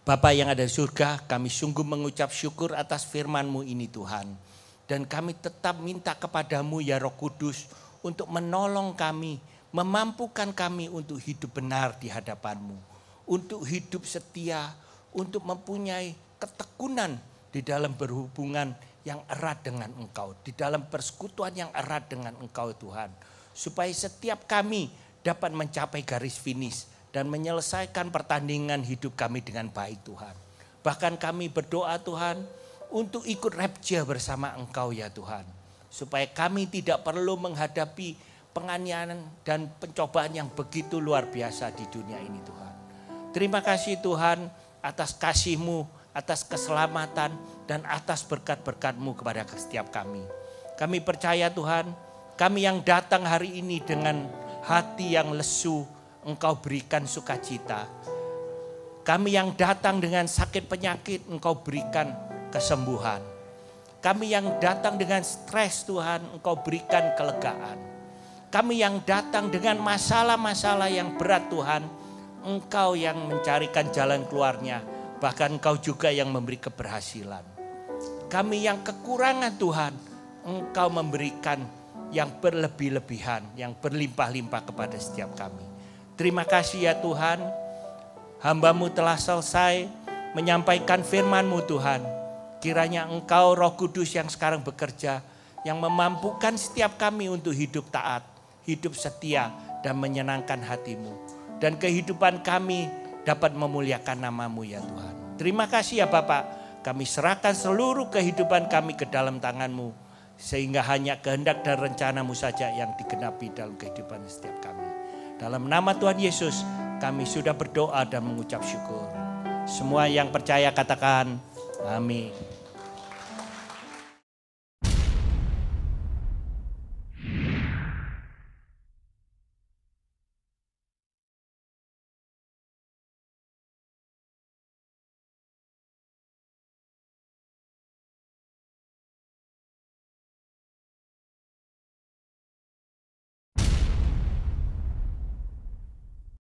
Bapa yang ada di surga, kami sungguh mengucap syukur atas firman-Mu ini Tuhan. Dan kami tetap minta kepadamu ya Roh Kudus untuk menolong kami, memampukan kami untuk hidup benar di hadapan-Mu. Untuk hidup setia, untuk mempunyai ketekunan di dalam berhubungan yang erat dengan Engkau, di dalam persekutuan yang erat dengan Engkau Tuhan, supaya setiap kami dapat mencapai garis finish dan menyelesaikan pertandingan hidup kami dengan baik Tuhan. Bahkan kami berdoa Tuhan untuk ikut rapture bersama Engkau ya Tuhan, supaya kami tidak perlu menghadapi penganiayaan dan pencobaan yang begitu luar biasa di dunia ini Tuhan. Terima kasih Tuhan atas kasih-Mu atas keselamatan, dan atas berkat-berkat-Mu kepada setiap kami. Kami percaya Tuhan, kami yang datang hari ini dengan hati yang lesu, Engkau berikan sukacita. Kami yang datang dengan sakit penyakit, Engkau berikan kesembuhan. Kami yang datang dengan stres Tuhan, Engkau berikan kelegaan. Kami yang datang dengan masalah-masalah yang berat Tuhan, Engkau yang mencarikan jalan keluarnya Bahkan engkau juga yang memberi keberhasilan. Kami yang kekurangan Tuhan, engkau memberikan yang berlebih-lebihan, yang berlimpah-limpah kepada setiap kami. Terima kasih ya Tuhan, hambamu telah selesai menyampaikan firmanmu Tuhan. Kiranya engkau roh kudus yang sekarang bekerja, yang memampukan setiap kami untuk hidup taat, hidup setia, dan menyenangkan hatimu. Dan kehidupan kami dapat memuliakan namamu ya Tuhan. Terima kasih ya Bapak. Kami serahkan seluruh kehidupan kami ke dalam tanganmu. Sehingga hanya kehendak dan rencanamu saja yang digenapi dalam kehidupan setiap kami. Dalam nama Tuhan Yesus kami sudah berdoa dan mengucap syukur. Semua yang percaya katakan amin.